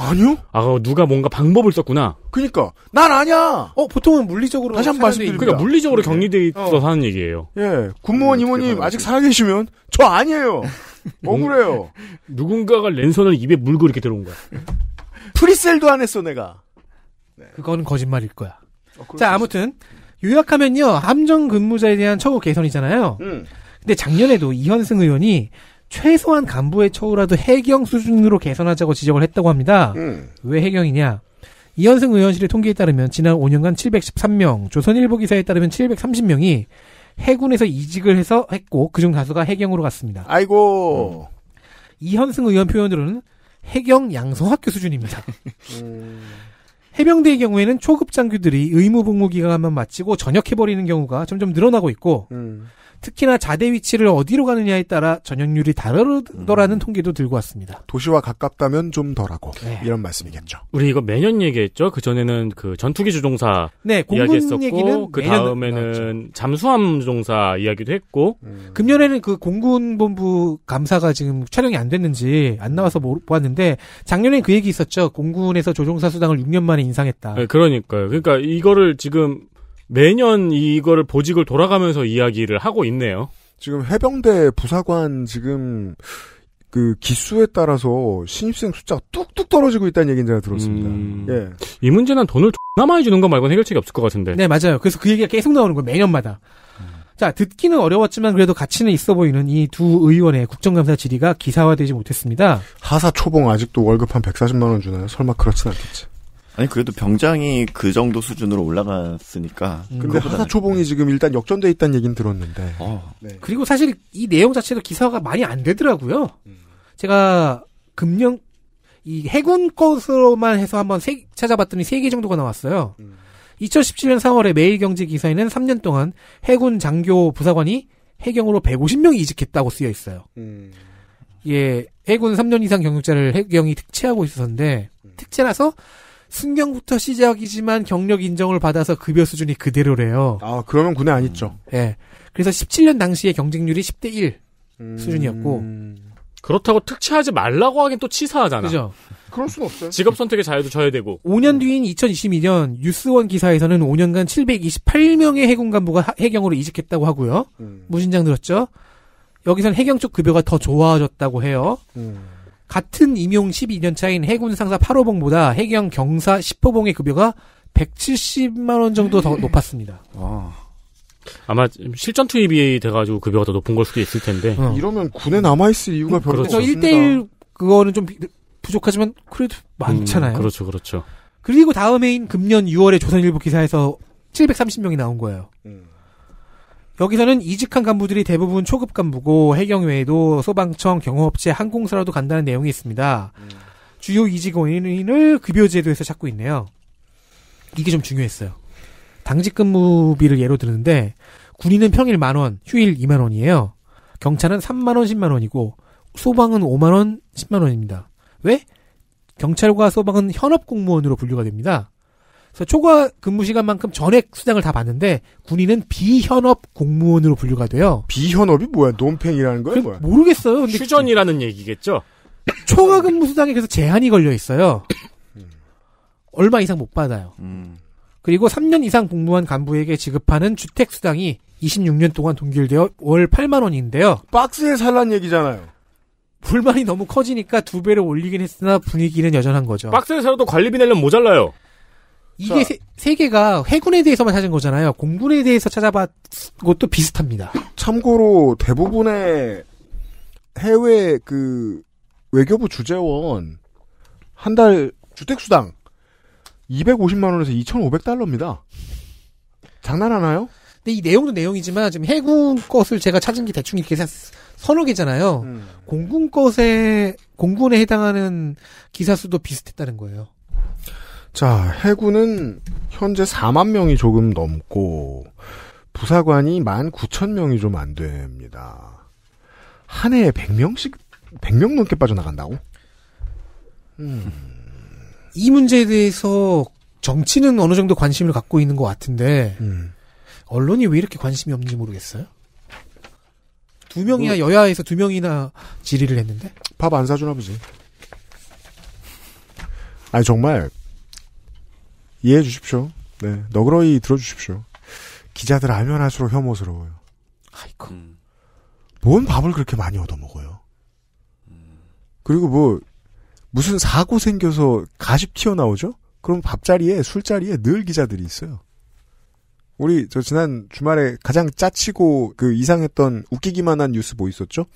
아니요? 아 누가 뭔가 방법을 썼구나. 그니까 난 아니야. 어 보통은 물리적으로 다시 한번 말씀드립니다. 그러니까 물리적으로 격리돼 어. 있어서 어. 하는 얘기예요. 예 군무원 음, 이모님 아직 살아계시면 저 아니에요. 억울해요. 누군가가 랜선을 입에 물고 이렇게 들어온 거야. 프리셀도 안 했어 내가. 네. 그건 거짓말일 거야. 어, 자, 아무튼 요약하면요. 함정 근무자에 대한 처우 개선이잖아요. 음. 근데 작년에도 이현승 의원이 최소한 간부의 처우라도 해경 수준으로 개선하자고 지적을 했다고 합니다. 음. 왜 해경이냐? 이현승 의원실의 통계에 따르면 지난 5년간 713명, 조선일보 기사에 따르면 730명이 해군에서 이직을 해서 했고 그중 다수가 해경으로 갔습니다. 아이고. 음. 이현승 의원 표현으로는 해경 양성학교 수준입니다. 음. 해병대의 경우에는 초급 장교들이 의무 복무 기간만 마치고 전역해버리는 경우가 점점 늘어나고 있고 음. 특히나 자대 위치를 어디로 가느냐에 따라 전역률이 다르더라는 음. 통계도 들고 왔습니다. 도시와 가깝다면 좀 덜하고 네. 이런 말씀이겠죠. 우리 이거 매년 얘기했죠. 그 전에는 그 전투기 주종사 네, 이야기했었고 그 다음에는 잠수함 주종사 이야기도 했고 음. 금년에는 그 공군 본부 감사가 지금 촬영이 안 됐는지 안 나와서 보았는데 작년에 그 얘기 있었죠. 공군에서 조종사 수당을 6년 만에 인상했다. 네, 그러니까요. 그러니까 이거를 지금 매년 이거를 보직을 돌아가면서 이야기를 하고 있네요. 지금 해병대 부사관 지금 그 기수에 따라서 신입생 숫자가 뚝뚝 떨어지고 있다는 얘기인 제가 들었습니다. 음... 예. 이 문제는 돈을 남아많 주는 것 말고는 해결책이 없을 것 같은데. 네, 맞아요. 그래서 그 얘기가 계속 나오는 거예요. 매년마다. 자, 듣기는 어려웠지만 그래도 가치는 있어 보이는 이 두 의원의 국정감사 질의가 기사화되지 못했습니다. 하사 초봉 아직도 월급 한 140만 원 주나요? 설마 그렇진 않겠지. 아니 그래도 병장이 그 정도 수준으로 올라갔으니까. 음. 근데 하사 초봉이 지금 일단 역전돼 있다는 얘기는 들었는데. 어. 네. 그리고 사실 이 내용 자체도 기사가 많이 안 되더라고요. 음. 제가 금년 이 해군 것으로만 해서 한번 세, 찾아봤더니 세 개 정도가 나왔어요. 음. 2017년 3월에 매일경제 기사에는 3년 동안 해군 장교 부사관이 해경으로 150명이 이직했다고 쓰여 있어요. 음. 예, 해군 3년 이상 경력자를 해경이 특채하고 있었는데 음. 특채라서 승경부터 시작이지만 경력 인정을 받아서 급여 수준이 그대로래요. 아, 그러면 군에 안 있죠. 음. 예. 네. 그래서 17년 당시의 경쟁률이 10대 1 음... 수준이었고. 그렇다고 특채하지 말라고 하긴 또 치사하잖아. 그죠. 그럴 수 없어요. 직업 선택의 자유도 줘야 되고. 5년 뒤인 2022년 뉴스원 기사에서는 5년간 728명의 해군 간부가 해경으로 이직했다고 하고요. 음. 무신장 들었죠? 여기선 해경 쪽 급여가 더 좋아졌다고 해요. 음. 같은 임용 12년 차인 해군 상사 8호봉보다 해경 경사 10호봉의 급여가 170만 원 정도 더 높았습니다. 아. 마 실전 투입이 돼가지고 급여가 더 높은 걸 수도 있을 텐데 어. 이러면 군에 남아 있을 이유가 별로 그렇죠. 없습니다. 1대1 그거는 좀 부족하지만 그래도 많잖아요. 음, 그렇죠, 그렇죠. 그리고 다음 해인 금년 6월에 조선일보 기사에서 730명이 나온 거예요. 음. 여기서는 이직한 간부들이 대부분 초급 간부고 해경 외에도 소방청, 경호업체, 항공사라도 간다는 내용이 있습니다. 음. 주요 이직 원인을 급여제도에서 찾고 있네요. 이게 좀 중요했어요. 당직 근무비를 예로 드는데 군인은 평일 만 원, 휴일 2만 원이에요. 경찰은 3만 원, 10만 원이고 소방은 5만 원, 10만 원입니다. 왜? 경찰과 소방은 현업 공무원으로 분류가 됩니다. 그래서 초과 근무 시간만큼 전액 수당을 다 받는데 군인은 비현업 공무원으로 분류가 돼요. 비현업이 뭐야? 논팽이라는 거야? 그 뭐야? 모르겠어요. 근데 휴전이라는 얘기겠죠. 초과 근무 수당에 그래서 제한이 걸려 있어요. 음. 얼마 이상 못 받아요. 음. 그리고 3년 이상 공무원 간부에게 지급하는 주택 수당이 26년 동안 동결되어 월 8만 원인데요. 박스에 살란 얘기잖아요. 불만이 너무 커지니까 두 배로 올리긴 했으나 분위기는 여전한 거죠. 박스에 살아도 관리비 내려면 모자라요. 이게 자, 세, 개가 해군에 대해서만 찾은 거잖아요. 공군에 대해서 찾아봤 것도 비슷합니다. 참고로 대부분의 해외 그 외교부 주재원 한 달 주택수당 250만 원에서 2,500달러입니다. 장난하나요? 근데 이 내용도 내용이지만 지금 해군 것을 제가 찾은 게 대충 이렇게 서너 개잖아요. 음. 공군 것에 공군에 해당하는 기사 수도 비슷했다는 거예요. 자, 해군은 현재 4만 명이 조금 넘고, 부사관이 1만 9천 명이 좀 안 됩니다. 한 해에 100명씩, 100명 넘게 빠져나간다고? 음. 이 문제에 대해서 정치는 어느 정도 관심을 갖고 있는 것 같은데, 음. 언론이 왜 이렇게 관심이 없는지 모르겠어요? 두 뭐 명이나 뭐, 여야에서 두 명이나 질의를 했는데 밥 안 사준 아버지. 아니 정말 이해해 주십시오. 네, 너그러이 들어주십시오. 기자들 알면 할수록 혐오스러워요. 아이쿠 음. 뭔 밥을 그렇게 많이 얻어먹어요? 그리고 뭐, 무슨 사고 생겨서 가십 튀어나오죠? 그럼 밥자리에, 술자리에 늘 기자들이 있어요. 우리, 저 지난 주말에 가장 짜치고 그 이상했던 웃기기만 한 뉴스 뭐 있었죠?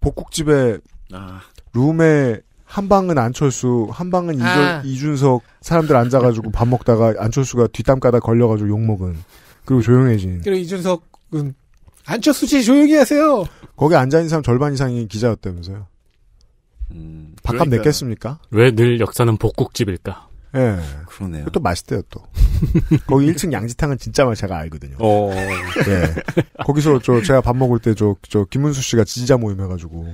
복국집에, 아. 룸에 한 방은 안철수, 한 방은 아. 이준, 석 사람들 앉아가지고 밥 먹다가 안철수가 뒷담 까다 걸려가지고 욕 먹은 그리고 조용해진. 그리고 이준석은 안철수 씨 조용히 하세요. 거기 앉아 있는 사람 절반 이상이 기자였다면서요. 음, 밥값 그 냈겠습니까? 왜 늘 역사는 복국집일까? 예. 네. 그러네요. 또 맛있대요, 또. 거기 1층 양지탕은 진짜 맛 제가 알거든요. 어. 예. 네. 거기서 저, 제가 밥 먹을 때 저, 저, 김문수 씨가 지지자 모임 해가지고.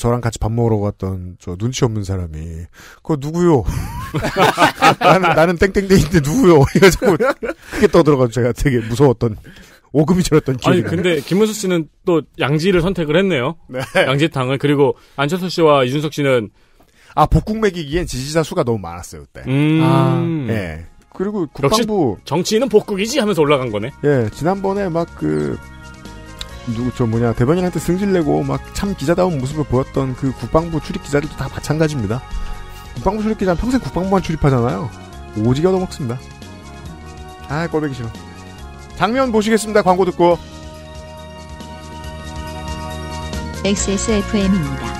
저랑 같이 밥 먹으러 갔던 저 눈치 없는 사람이 그거 누구요? 나는 나는 땡땡땡인데 누구요? 이거 자꾸 크게 떠들어가지고 제가 되게 무서웠던 오금이 저렸던 기억이 아니 근데 나요. 김문수 씨는 또 양지를 선택을 했네요. 네. 양지탕을 그리고 안철수 씨와 이준석 씨는 아 복국 매기기엔 지지자 수가 너무 많았어요 그때. 음. 아. 예. 그리고 국방부 정치인은 복국이지 하면서 올라간 거네. 예. 지난번에 막그 누구 저 뭐냐 대변인한테 승질내고 막 참 기자다운 모습을 보였던 그 국방부 출입 기자들도 다 마찬가지입니다. 국방부 출입 기자는 평생 국방부만 출입하잖아요. 오지겨도먹습니다아 꼴보기 싫어. 장면 보시겠습니다. 광고 듣고. XSFM입니다.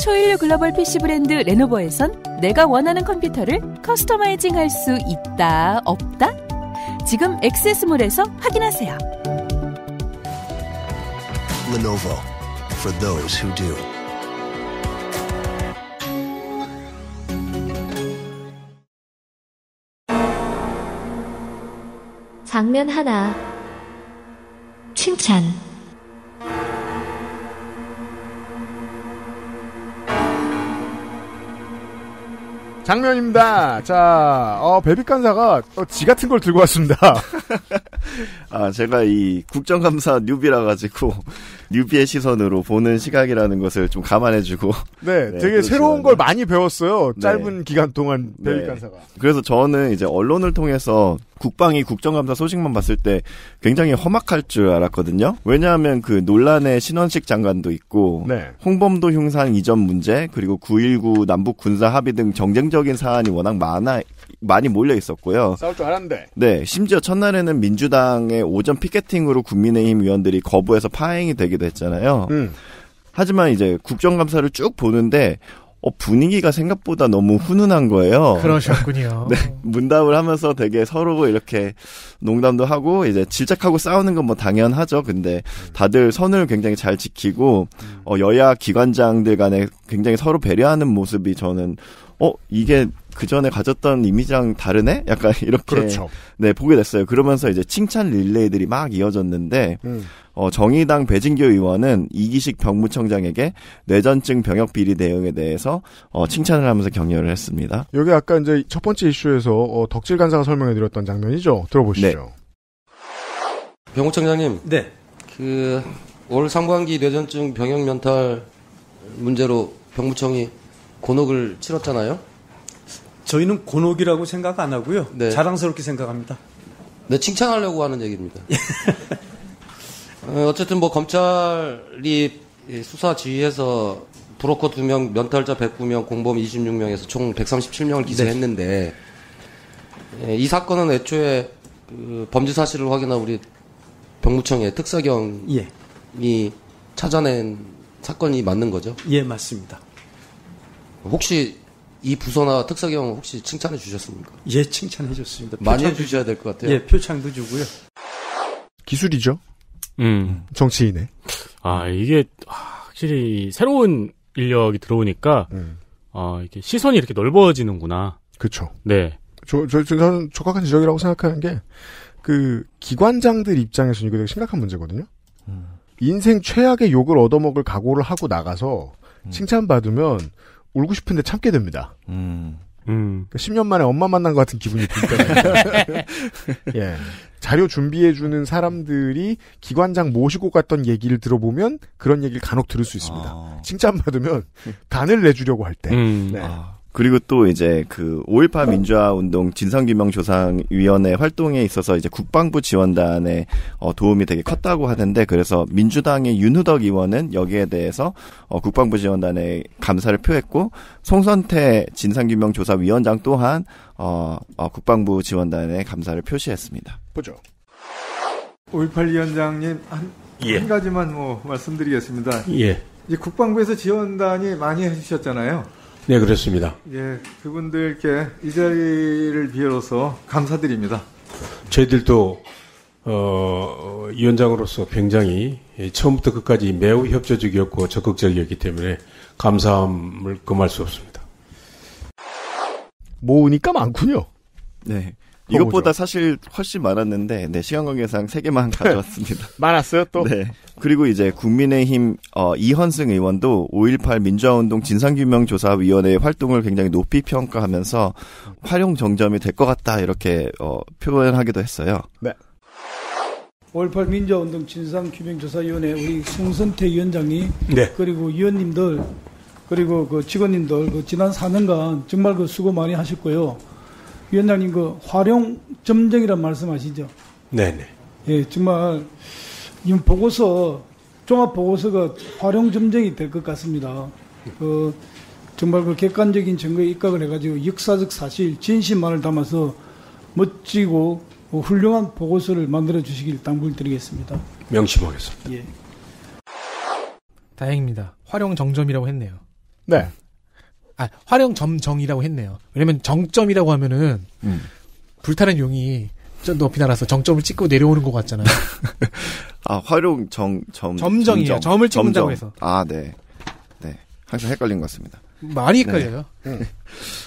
초일류 글로벌 PC 브랜드 레노버에선 내가 원하는 컴퓨터를 커스터마이징 할수 있다, 없다? 지금 액세스몰에서 확인하세요. Lenovo for those who do. 장면 하나. 칭찬. 장면입니다. 자, 어, 베비 간사가 어, 지 같은 걸 들고 왔습니다. 아, 제가 이 국정감사 뉴비라 가지고 뉴비의 시선으로 보는 시각이라는 것을 좀 감안해주고. 네, 네 되게 그렇지만요. 새로운 걸 많이 배웠어요. 네. 짧은 기간 동안 배육간사가. 네. 그래서 저는 이제 언론을 통해서 국방이 국정감사 소식만 봤을 때 굉장히 험악할 줄 알았거든요. 왜냐하면 그 논란의 신원식 장관도 있고 네. 홍범도 흉상 이전 문제 그리고 9.19 남북 군사 합의 등경쟁적인 사안이 워낙 많아 많이 몰려 있었고요. 싸울 줄 알았는데. 네, 심지어 첫날에는 민주당의 오전 피켓팅으로 국민의힘 의원들이 거부해서 파행이 되기도 했잖아요. 음. 하지만 이제 국정감사를 쭉 보는데 어, 분위기가 생각보다 너무 훈훈한 거예요. 그러셨군요. 네, 문답을 하면서 되게 서로 이렇게 농담도 하고 이제 질책하고 싸우는 건 뭐 당연하죠. 근데 다들 선을 굉장히 잘 지키고 어, 여야 기관장들 간에 굉장히 서로 배려하는 모습이 저는 어 이게 그 전에 가졌던 이미지랑 다르네? 약간 이렇게 그렇죠. 네 보게 됐어요. 그러면서 이제 칭찬 릴레이들이 막 이어졌는데 음. 어, 정의당 배진교 의원은 이기식 병무청장에게 뇌전증 병역 비리 대응에 대해서 어, 칭찬을 하면서 격려를 했습니다. 여기 아까 이제 첫 번째 이슈에서 어, 덕질 간사가 설명해드렸던 장면이죠. 들어보시죠. 네. 병무청장님. 네. 그올 상반기 뇌전증 병역 면탈 문제로 병무청이 곤혹을 치렀잖아요. 저희는 곤혹이라고 생각 안 하고요. 네. 자랑스럽게 생각합니다. 네, 칭찬하려고 하는 얘기입니다. 어, 어쨌든 뭐 검찰이 수사 지휘해서 브로커 2명, 면탈자 109명, 공범 26명에서 총 137명을 기소했는데 네. 예, 이 사건은 애초에 그 범죄 사실을 확인한 우리 병무청의 특사경이 예. 찾아낸 사건이 맞는 거죠? 예, 맞습니다. 혹시 이 부서나 특사경 혹시 칭찬해 주셨습니까? 예, 칭찬해 주셨습니다 많이 해 주셔야 될 것 같아요. 예, 표창도 주고요. 기술이죠. 음. 정치인의. 아, 이게 확실히 새로운 인력이 들어오니까 음. 어, 이렇게 시선이 이렇게 넓어지는구나. 그쵸 네. 저, 저, 저는 적확한 지적이라고 생각하는 게, 그, 기관장들 입장에서는 이거 되게 심각한 문제거든요? 음. 인생 최악의 욕을 얻어먹을 각오를 하고 나가서, 음. 칭찬받으면, 울고 싶은데 참게 됩니다. 음. 음. 10년 그러니까 만에 엄마 만난 것 같은 기분이 들잖아요. 예. 자료 준비해주는 사람들이 기관장 모시고 갔던 얘기를 들어보면 그런 얘기를 간혹 들을 수 있습니다. 아. 칭찬받으면 간을 내주려고 할 때. 음. 네. 아. 그리고 또 이제 그5.18 민주화 운동 진상규명조상위원회 활동에 있어서 이제 국방부 지원단의 어, 도움이 되게 컸다고 하는데 그래서 민주당의 윤후덕 의원은 여기에 대해서 어, 국방부 지원단에 감사를 표했고 송선태 진상규명조사위원장 또한 어, 어 국방부 지원단에 감사를 표시했습니다. 보죠. 5.18 위원장님 한, 예. 한 가지만 뭐 말씀드리겠습니다. 예. 이제 국방부에서 지원단이 많이 해주셨잖아요. 네, 그렇습니다. 예, 그분들께 이 자리를 빌어서 감사드립니다. 저희들도 어, 위원장으로서 굉장히 처음부터 끝까지 매우 협조적이었고 적극적이었기 때문에 감사함을 금할 수 없습니다. 모으니까 많군요. 네. 이것보다 사실 훨씬 많았는데 네, 시간 관계상 세 개만 가져왔습니다. 많았어요 또. 네. 그리고 이제 국민의힘 어, 이현승 의원도 5.18 민주화운동 진상규명조사위원회 의 활동을 굉장히 높이 평가하면서 활용 정점이 될 것 같다 이렇게 어, 표현하기도 했어요. 네. 5.18 민주화운동 진상규명조사위원회 우리 송선태 위원장이 네. 그리고 위원님들 그리고 그 직원님들 그 지난 4년간 정말 그 수고 많이 하셨고요. 위원장님 그 활용 점쟁이란 말씀하시죠? 네네. 예, 정말 이 보고서 종합 보고서가 활용 점쟁이될 것 같습니다. 그 정말 그 객관적인 증거에 입각을 해가지고 역사적 사실, 진실만을 담아서 멋지고 훌륭한 보고서를 만들어 주시길 당부드리겠습니다. 명심하겠습니다. 예. 다행입니다. 활용 정점이라고 했네요. 네. 아, 활용 점정이라고 했네요. 왜냐면 정점이라고 하면은 음. 불타는 용이 좀 높이 날아서 정점을 찍고 내려오는 것 같잖아요. 아 활용 정점 점정이요. 점을 찍는다고 점정. 해서. 아 네, 네 항상 헷갈린 것 같습니다. 많이 네. 헷갈려요. 네. 네.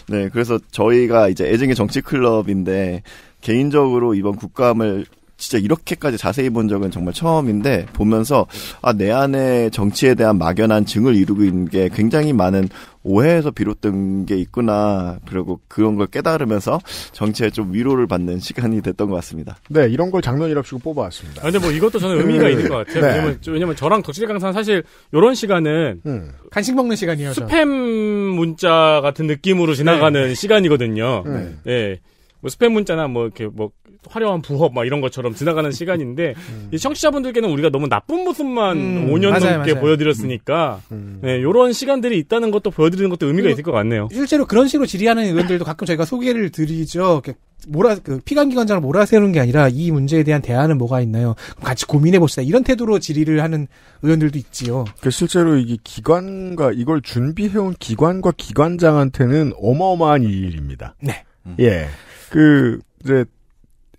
네, 그래서 저희가 이제 애증의 정치 클럽인데 개인적으로 이번 국감을 진짜 이렇게까지 자세히 본 적은 정말 처음인데 보면서 아내 안에 정치에 대한 막연한 증을 이루고 있는 게 굉장히 많은 오해에서 비롯된 게 있구나. 그리고 그런 걸 깨달으면서 정치에 좀 위로를 받는 시간이 됐던 것 같습니다. 네, 이런 걸 장면이랍시고 뽑아왔습니다. 아, 근데 뭐 이것도 저는 의미가 음. 있는 것 같아요. 네. 왜냐면, 왜냐면 저랑 덕대 강사는 사실 이런 시간은 음. 간식 먹는 시간이에요. 스팸 문자 같은 느낌으로 지나가는 네. 시간이거든요. 네. 네. 뭐 스팸 문자나 뭐 이렇게 뭐 화려한 부업 막 이런 것처럼 지나가는 시간인데 음. 이 청취자분들께는 우리가 너무 나쁜 모습만 음. 5년 맞아요, 넘게 맞아요. 보여드렸으니까 음. 음. 네, 이런 시간들이 있다는 것도 보여드리는 것도 의미가 있을 것 같네요. 실제로 그런 식으로 질의하는 의원들도 가끔 저희가 소개를 드리죠. 몰아 그 피감기관장을 몰아세우는 게 아니라 이 문제에 대한 대안은 뭐가 있나요? 같이 고민해 봅시다. 이런 태도로 질의를 하는 의원들도 있지요. 그 실제로 이게 기관과 이걸 준비해온 기관과 기관장한테는 어마어마한 일입니다. 네. 음. 예. 그 이제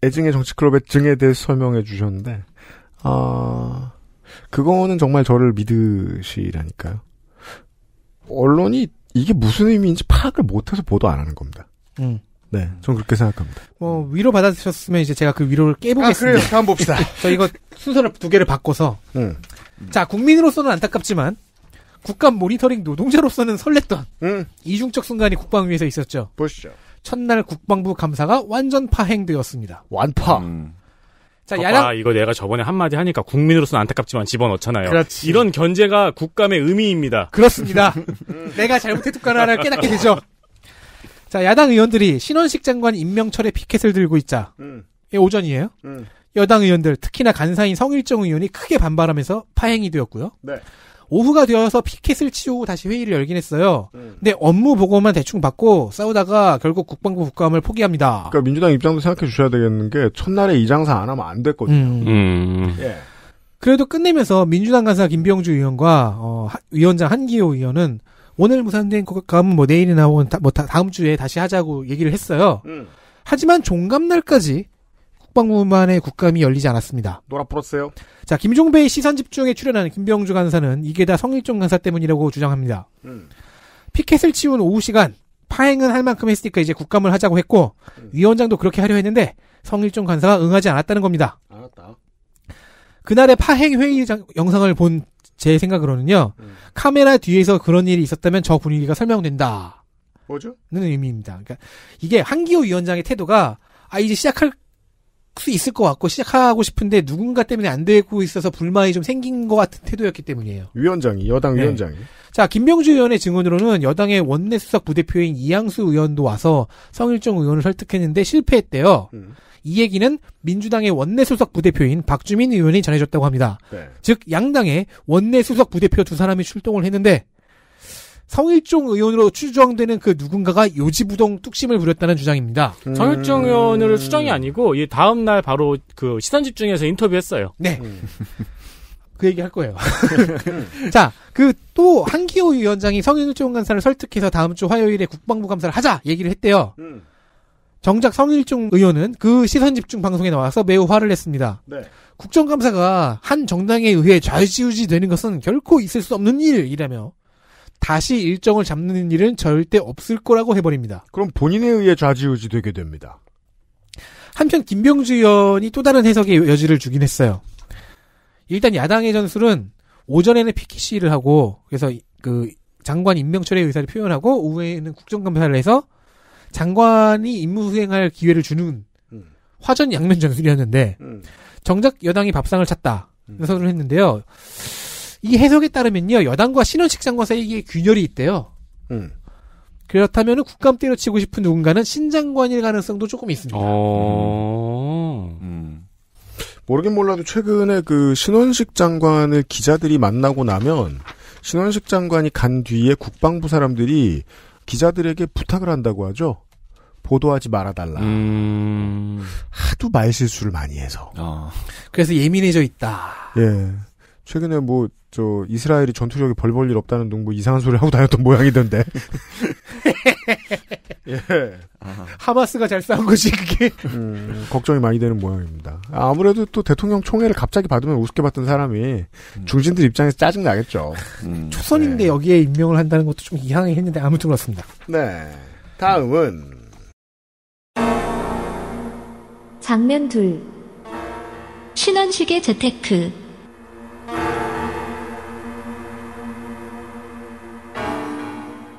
애증의 정치클럽의 증에 대해 서 설명해 주셨는데, 아, 그거는 정말 저를 믿으시라니까요. 언론이 이게 무슨 의미인지 파악을 못해서 보도 안 하는 겁니다. 음. 네, 전 그렇게 생각합니다. 어, 위로 받아주셨으면 이제 제가 그 위로를 깨보겠습니다. 아, 그래요. 다음 봅시다. 저 이거 순서를 두 개를 바꿔서. 음. 자, 국민으로서는 안타깝지만, 국감 모니터링 노동자로서는 설렜던 음. 이중적 순간이 국방위에서 있었죠. 보시죠. 첫날 국방부 감사가 완전 파행되었습니다. 완파. 음. 자, 야당. 이거 내가 저번에 한마디 하니까 국민으로서는 안타깝지만 집어넣잖아요. 그렇지. 이런 견제가 국감의 의미입니다. 그렇습니다. 내가 잘못했구나를 깨닫게 되죠. 자, 야당 의원들이 신원식 장관 임명철의 피켓을 들고 있자. 음. 예, 오전이에요. 음. 여당 의원들, 특히나 간사인 성일정 의원이 크게 반발하면서 파행이 되었고요. 네. 오후가 되어서 피켓을 치우고 다시 회의를 열긴 했어요. 음. 근데 업무 보고만 대충 받고 싸우다가 결국 국방부 국감을 포기합니다. 그러니까 민주당 입장도 생각해 주셔야 되겠는 게 첫날에 이 장사 안 하면 안 됐거든요. 음. 음. 예. 그래도 끝내면서 민주당 간사 김병주 의원과 어, 하, 위원장 한기호 의원은 오늘 무산된 국감뭐 내일이나 뭐 다, 뭐 다, 음 주에 다시 하자고 얘기를 했어요. 음. 하지만 종감날까지 국방부만의 국감이 열리지 않았습니다. 놀아 풀었어요. 자, 김종배의 시선 집중에 출연한 김병주 간사는 이게 다 성일종 간사 때문이라고 주장합니다. 음. 피켓을 치운 오후 시간 파행은 할 만큼 했으니까 이제 국감을 하자고 했고 음. 위원장도 그렇게 하려 했는데 성일종 간사가 응하지 않았다는 겁니다. 알았다. 그날의 파행 회의 영상을 본 제 생각으로는요 음. 카메라 뒤에서 그런 일이 있었다면 저 분위기가 설명된다. 뭐죠? 는 의미입니다. 그러니까 이게 한기호 위원장의 태도가 아 이제 시작할 수 있을 것 같고 시작하고 싶은데 누군가 때문에 안 되고 있어서 불만이 좀 생긴 것 같은 태도였기 때문이에요. 위원장이 여당 네. 위원장이. 네. 자 김병주 의원의 증언으로는 여당의 원내수석 부대표인 이양수 의원도 와서 성일종 의원을 설득했는데 실패했대요. 음. 이 얘기는 민주당의 원내수석 부대표인 박주민 의원이 전해줬다고 합니다. 네. 즉 양당의 원내수석 부대표 두 사람이 출동을 했는데 성일종 의원으로 추정되는 그 누군가가 요지부동 뚝심을 부렸다는 주장입니다. 음... 성일종 의원으로 추정이 아니고 이 다음 날 바로 그 시선 집중에서 인터뷰했어요. 네. 음. 그 얘기 할 거예요. 자, 그 또 한기호 위원장이 성일종 간사를 설득해서 다음 주 화요일에 국방부 감사를 하자 얘기를 했대요. 음. 정작 성일종 의원은 그 시선 집중 방송에 나와서 매우 화를 냈습니다. 네. 국정감사가 한 정당에 의해 좌지우지 되는 것은 결코 있을 수 없는 일이라며 다시 일정을 잡는 일은 절대 없을 거라고 해버립니다. 그럼 본인에 의해 좌지우지 되게 됩니다. 한편 김병주 의원이 또 다른 해석의 여지를 주긴 했어요. 일단 야당의 전술은 오전에는 피키시를 하고 그래서 그 장관 임명철의 의사를 표현하고 오후에는 국정감사를 해서 장관이 임무 수행할 기회를 주는 음. 화전 양면 전술이었는데 음. 정작 여당이 밥상을 찾다 선언을 음. 했는데요. 이 해석에 따르면요 여당과 신원식 장관 사이에 균열이 있대요. 음. 그렇다면 국감 때려치고 싶은 누군가는 신장관일 가능성도 조금 있습니다. 어... 음. 음. 모르긴 몰라도 최근에 그 신원식 장관을 기자들이 만나고 나면 신원식 장관이 간 뒤에 국방부 사람들이 기자들에게 부탁을 한다고 하죠. 보도하지 말아달라. 음... 하도 말실수를 많이 해서. 어. 그래서 예민해져 있다. 예. 최근에 뭐 저 이스라엘이 전투력이 벌벌 일 없다는 둥뭐 이상한 소리를 하고 다녔던 모양이던데. 예. 아하. 마스가잘 싸운 것이 그게 음, 걱정이 많이 되는 모양입니다. 아무래도 또 대통령 총회를 갑자기 받으면 우습게 봤던 사람이 음. 중진들 입장에서 짜증 나겠죠. 음, 초선인데 네. 여기에 임명을 한다는 것도 좀이상해 했는데 아무튼 그렇습니다. 네. 다음은 장면 둘 신원식의 재테크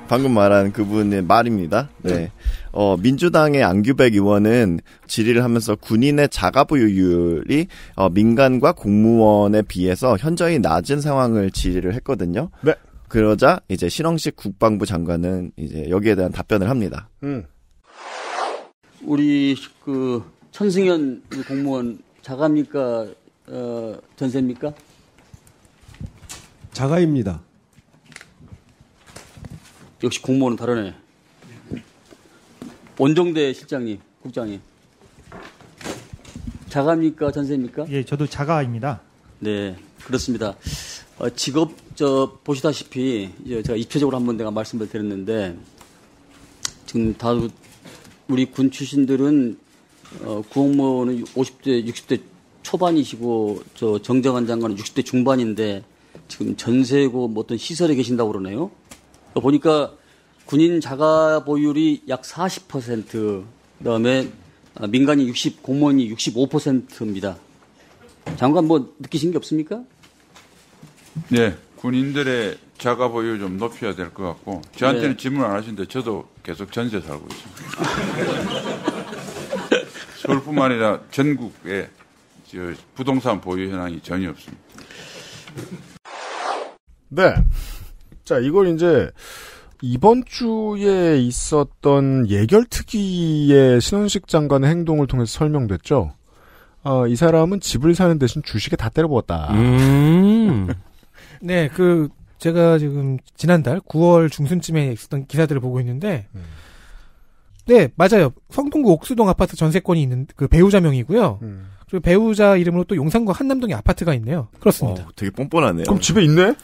방금 말한 그분의 말입니다. 네. 네. 어, 민주당의 안규백 의원은 질의를 하면서 군인의 자가부유율이 어, 민간과 공무원에 비해서 현저히 낮은 상황을 질의를 했거든요. 네. 그러자 이제 신영식 국방부 장관은 이제 여기에 대한 답변을 합니다. 음. 우리 그 천승현 공무원 자가입니까? 어, 전세입니까? 자가입니다. 역시 공무원은 다르네. 원정대 실장님, 국장님. 자가입니까? 전세입니까? 예, 저도 자가입니다. 네, 그렇습니다. 어, 직업, 저, 보시다시피, 제가 입체적으로한 번 내가 말씀을 드렸는데, 지금 다, 우리 군 출신들은, 어, 구홍모는 50대, 60대 초반이시고, 저, 정정한 장관은 60대 중반인데, 지금 전세고 뭐 어떤 시설에 계신다고 그러네요. 보니까 군인 자가 보유율이 약 40%, 그다음에 아, 민간인 60, 공무원이 65%입니다. 장관 뭐 느끼신 게 없습니까? 네, 군인들의 자가 보유 율좀 높여야 될 것 같고 저한테는 네. 질문 안 하시는데 저도 계속 전세 살고 있습니다. 서울뿐만 아니라 전국에 부동산 보유 현황이 전혀 없습니다. 네. 자, 이걸 이제 이번 주에 있었던 예결특위의 신원식 장관의 행동을 통해서 설명됐죠. 어, 이 사람은 집을 사는 대신 주식에 다 때려부었다. 음. 네, 그 제가 지금 지난달 9월 중순쯤에 있었던 기사들을 보고 있는데, 음. 네 맞아요. 성동구 옥수동 아파트 전세권이 있는 그 배우자 명이고요. 음. 그리고 배우자 이름으로 또 용산구 한남동에 아파트가 있네요. 그렇습니다. 어, 되게 뻔뻔하네요. 그럼 집에 있네?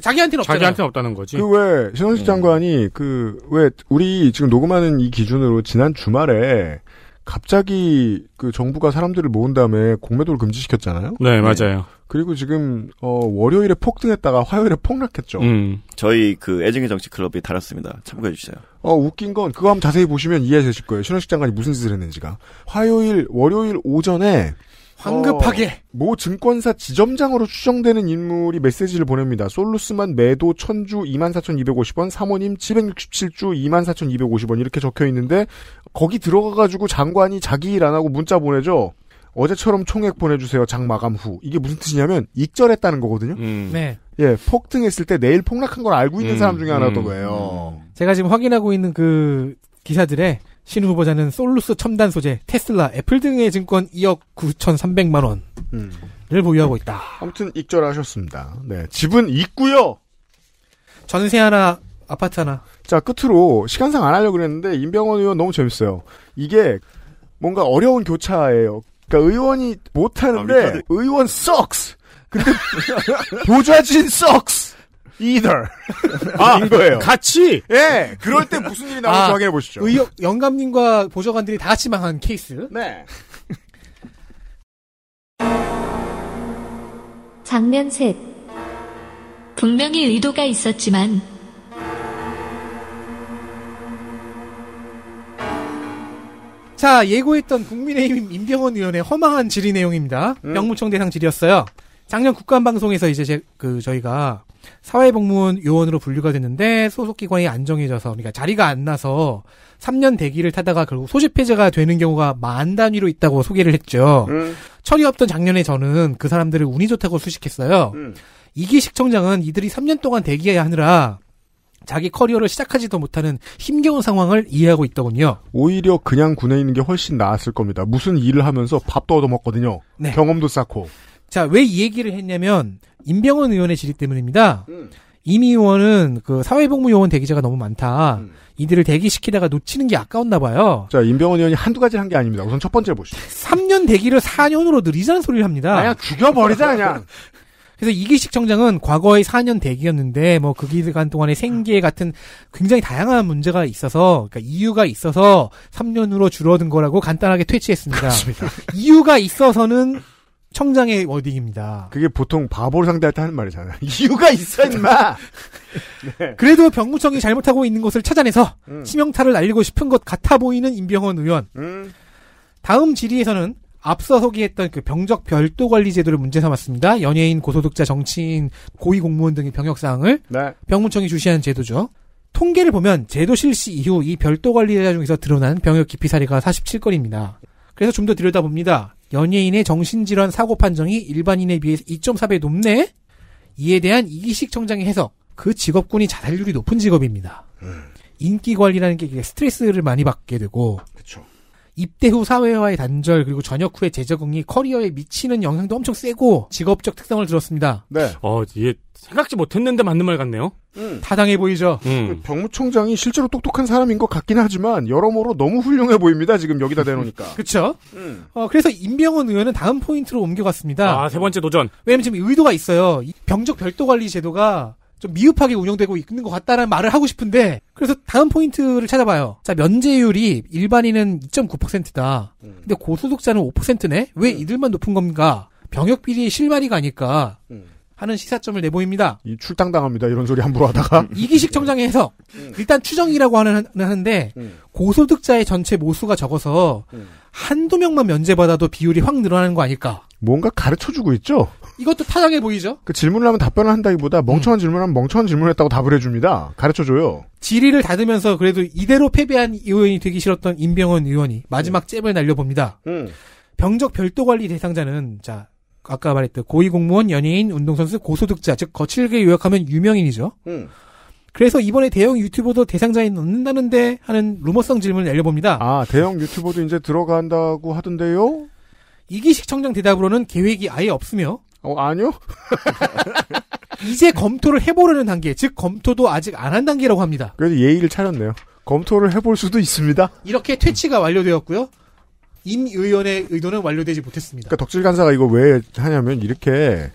자기한테는 없잖아. 자기한테는 없다는 거지. 그 왜 신원식 어. 장관이 그 왜 우리 지금 녹음하는 이 기준으로 지난 주말에 갑자기 그 정부가 사람들을 모은 다음에 공매도를 금지시켰잖아요. 네, 네. 맞아요. 그리고 지금 어 월요일에 폭등했다가 화요일에 폭락했죠. 음. 저희 그애정의 정치 클럽이 달았습니다. 참고해 주세요. 어, 웃긴 건 그거 한번 자세히 보시면 이해되실 거예요. 신원식 장관이 무슨 짓을 했는지가. 화요일, 월요일 오전에 어, 황급하게 어, 모 증권사 지점장으로 추정되는 인물이 메시지를 보냅니다. 솔루스만 매도 천주 24,250원, 사모님 767주 24,250원 이렇게 적혀 있는데 거기 들어가 가지고 장관이 자기 일 안 하고 문자 보내죠. 어제처럼 총액 보내주세요. 장 마감 후. 이게 무슨 뜻이냐면 익절했다는 거거든요. 음. 네. 예, 폭등했을 때 내일 폭락한 걸 알고 있는 음. 사람 중에 음. 하나였던 거예요. 제가 지금 확인하고 있는 그기사들의신 후보자는 솔루스 첨단 소재, 테슬라, 애플 등의 증권 2억 9,300만 원을 음. 보유하고 있다. 아무튼 익절하셨습니다. 네, 집은 있고요. 전세 하나, 아파트 하나. 자, 끝으로 시간상 안 하려고 그랬는데 임병헌 의원 너무 재밌어요. 이게 뭔가 어려운 교차예요. 그러니까 의원이 못하는데 아, 의원 썩스. 근데 보좌진 썩스. either. 아, 이거예요. 같이? 예. 그럴 때 무슨 일이 나올지 아, 확인해 보시죠. 의원, 영감님과 보좌관들이 다 같이 망한 케이스. 네. 장면 셋. 분명히 의도가 있었지만 자, 예고했던 국민의힘 임병헌 의원의 허망한 질의 내용입니다. 음. 병무청 대상 질의였어요. 작년 국간방송에서 이제 제, 그, 저희가 사회복무원 요원으로 분류가 됐는데 소속기관이 안 정해져서, 그러니까 자리가 안 나서 3년 대기를 타다가 결국 소집해제가 되는 경우가 만 단위로 있다고 소개를 했죠. 음. 철이 없던 작년에 저는 그 사람들을 운이 좋다고 수식했어요. 음. 이기 식청장은 이들이 3년 동안 대기해야 하느라 자기 커리어를 시작하지도 못하는 힘겨운 상황을 이해하고 있더군요. 오히려 그냥 군에 있는 게 훨씬 나았을 겁니다. 무슨 일을 하면서 밥도 얻어먹거든요. 네. 경험도 쌓고. 자, 왜 이 얘기를 했냐면 임병헌 의원의 질의 때문입니다. 음. 임 의원은 그 사회복무요원 대기자가 너무 많다. 음. 이들을 대기시키다가 놓치는 게 아까웠나 봐요. 자, 임병헌 의원이 한두 가지를 한 게 아닙니다. 우선 첫 번째 보시죠. 3년 대기를 4년으로 늘리자는 소리를 합니다. 그냥 죽여버리자, 그냥. 그래서 이기식 청장은 과거의 4년 대기였는데 뭐 그 기간 동안의 생계 같은 굉장히 다양한 문제가 있어서 그러니까 이유가 있어서 3년으로 줄어든 거라고 간단하게 퇴치했습니다. 그렇습니다. 이유가 있어서는 청장의 워딩입니다. 그게 보통 바보를 상대할 때 하는 말이잖아요. 이유가 있어, 임마! 네. 그래도 병무청이 잘못하고 있는 것을 찾아내서 음. 치명타를 날리고 싶은 것 같아 보이는 임병헌 의원. 음. 다음 질의에서는 앞서 소개했던 그 병적 별도 관리 제도를 문제 삼았습니다. 연예인, 고소득자, 정치인, 고위 공무원 등의 병역 사항을 네. 병무청이 주시하는 제도죠. 통계를 보면 제도 실시 이후 이 별도 관리자 중에서 드러난 병역 기피 사례가 47건입니다. 그래서 좀 더 들여다봅니다. 연예인의 정신질환 사고 판정이 일반인에 비해서 2.4배 높네? 이에 대한 이기식 청장의 해석. 그 직업군이 자살률이 높은 직업입니다. 음. 인기 관리라는 게 스트레스를 많이 받게 되고 그쵸. 입대 후 사회화의 단절 그리고 전역 후의 재적응이 커리어에 미치는 영향도 엄청 세고 직업적 특성을 들었습니다. 네. 어, 이게 생각지 못했는데 맞는 말 같네요. 음. 타당해 보이죠. 음. 그 병무총장이 실제로 똑똑한 사람인 것 같긴 하지만 여러모로 너무 훌륭해 보입니다. 지금 여기다 대놓으니까. 그렇죠. 음. 어, 그래서 임병헌 의원은 다음 포인트로 옮겨갔습니다. 아, 세 번째 도전. 왜냐면 지금 의도가 있어요. 병적 별도 관리 제도가 좀 미흡하게 운영되고 있는 것 같다는 말을 하고 싶은데 그래서 다음 포인트를 찾아봐요. 자 면제율이 일반인은 2.9%다. 음. 근데 고소득자는 5%네. 왜 음. 이들만 높은 건가? 병역 비리의 실마리 가아닐까 음. 하는 시사점을 내보입니다. 이 출당당합니다. 이런 소리 함부로 하다가 음. 이기식 청장의 해석. 음. 일단 추정이라고 하는 하는데 음. 고소득자의 전체 모수가 적어서 음. 한두 명만 면제받아도 비율이 확 늘어나는 거 아닐까? 뭔가 가르쳐 주고 있죠. 이것도 타당해 보이죠? 그 질문을 하면 답변을 한다기보다 멍청한 음. 질문하면 을 멍청한 질문했다고 을 답을 해줍니다. 가르쳐줘요. 질의를 닫으면서 그래도 이대로 패배한 의원이 되기 싫었던 임병헌 의원이 마지막 음. 잽을 날려봅니다. 음. 병적 별도관리 대상자는 자 아까 말했듯 고위공무원, 연예인, 운동선수, 고소득자 즉 거칠게 요약하면 유명인이죠. 음. 그래서 이번에 대형 유튜버도 대상자에 넣는다는데 하는 루머성 질문을 날려봅니다. 아 대형 유튜버도 이제 들어간다고 하던데요? 이기식 청장 대답으로는 계획이 아예 없으며 어, 아니요? 이제 검토를 해보려는 단계, 즉, 검토도 아직 안 한 단계라고 합니다. 그래도 예의를 차렸네요. 검토를 해볼 수도 있습니다. 이렇게 퇴치가 완료되었고요. 임 의원의 의도는 완료되지 못했습니다. 그러니까 덕질 간사가 이거 왜 하냐면 이렇게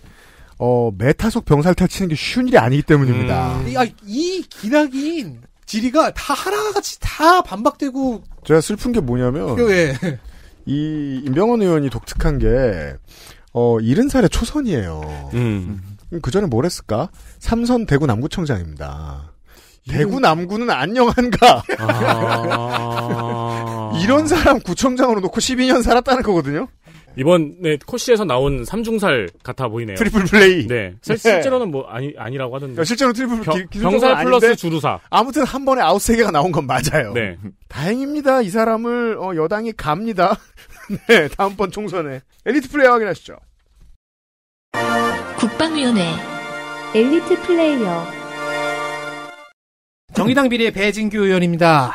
어, 메타속 병살탈 치는 게 쉬운 일이 아니기 때문입니다. 음. 이 아, 기나긴 지리가 다 하나같이 다 반박되고 제가 슬픈 게 뭐냐면 예. 이 임병헌 의원이 독특한 게 어, 70살의 초선이에요. 음. 음. 그 전에 뭘 했을까? 삼선 대구 남구청장입니다. 대구 남구는 안녕한가? 아... 이런 사람 구청장으로 놓고 12년 살았다는 거거든요? 이번에 코시에서 나온 삼중살 같아 보이네요. 트리플 플레이. 네. 네. 실제로는 뭐 아니 아니라고 하던데. 실제로 트리플 병, 병살 플러스 주루사. 아무튼 한 번에 아웃 세 개가 나온 건 맞아요. 네. 다행입니다. 이 사람을 어, 여당이 갑니다. 네. 다음번 총선에 엘리트 플레이 확인하시죠. 국방위원회 엘리트 플레이어 정의당 비례 배진규 의원입니다.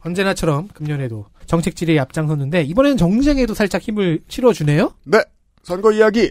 언제나처럼 금년에도 정책질에 의 앞장섰는데 이번에는 정쟁에도 살짝 힘을 실어주네요. 네. 선거 이야기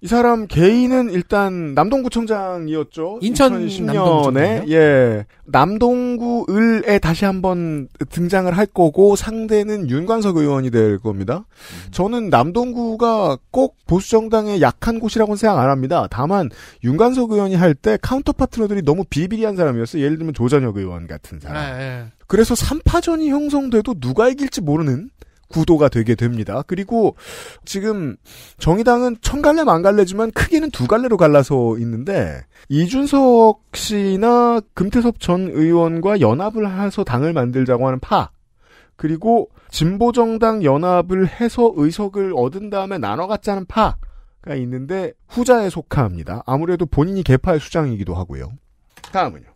이 사람 개인은 일단 남동구청장이었죠. 인천 2010년에 예 남동구 을에 다시 한번 등장을 할 거고 상대는 윤관석 의원이 될 겁니다. 음. 저는 남동구가 꼭 보수 정당의 약한 곳이라고는 생각 안 합니다. 다만 윤관석 의원이 할 때 카운터 파트너들이 너무 비비리한 사람이었어요. 예를 들면 조전혁 의원 같은 사람. 아, 예. 그래서 3파전이 형성돼도 누가 이길지 모르는 구도가 되게 됩니다. 그리고 지금 정의당은 천 갈래 만 갈래지만 크게는 두 갈래로 갈라서 있는데 이준석 씨나 금태섭 전 의원과 연합을 해서 당을 만들자고 하는 파 그리고 진보정당 연합을 해서 의석을 얻은 다음에 나눠갖자는 파가 있는데 후자에 속합니다. 아무래도 본인이 개파의 수장이기도 하고요. 다음은요.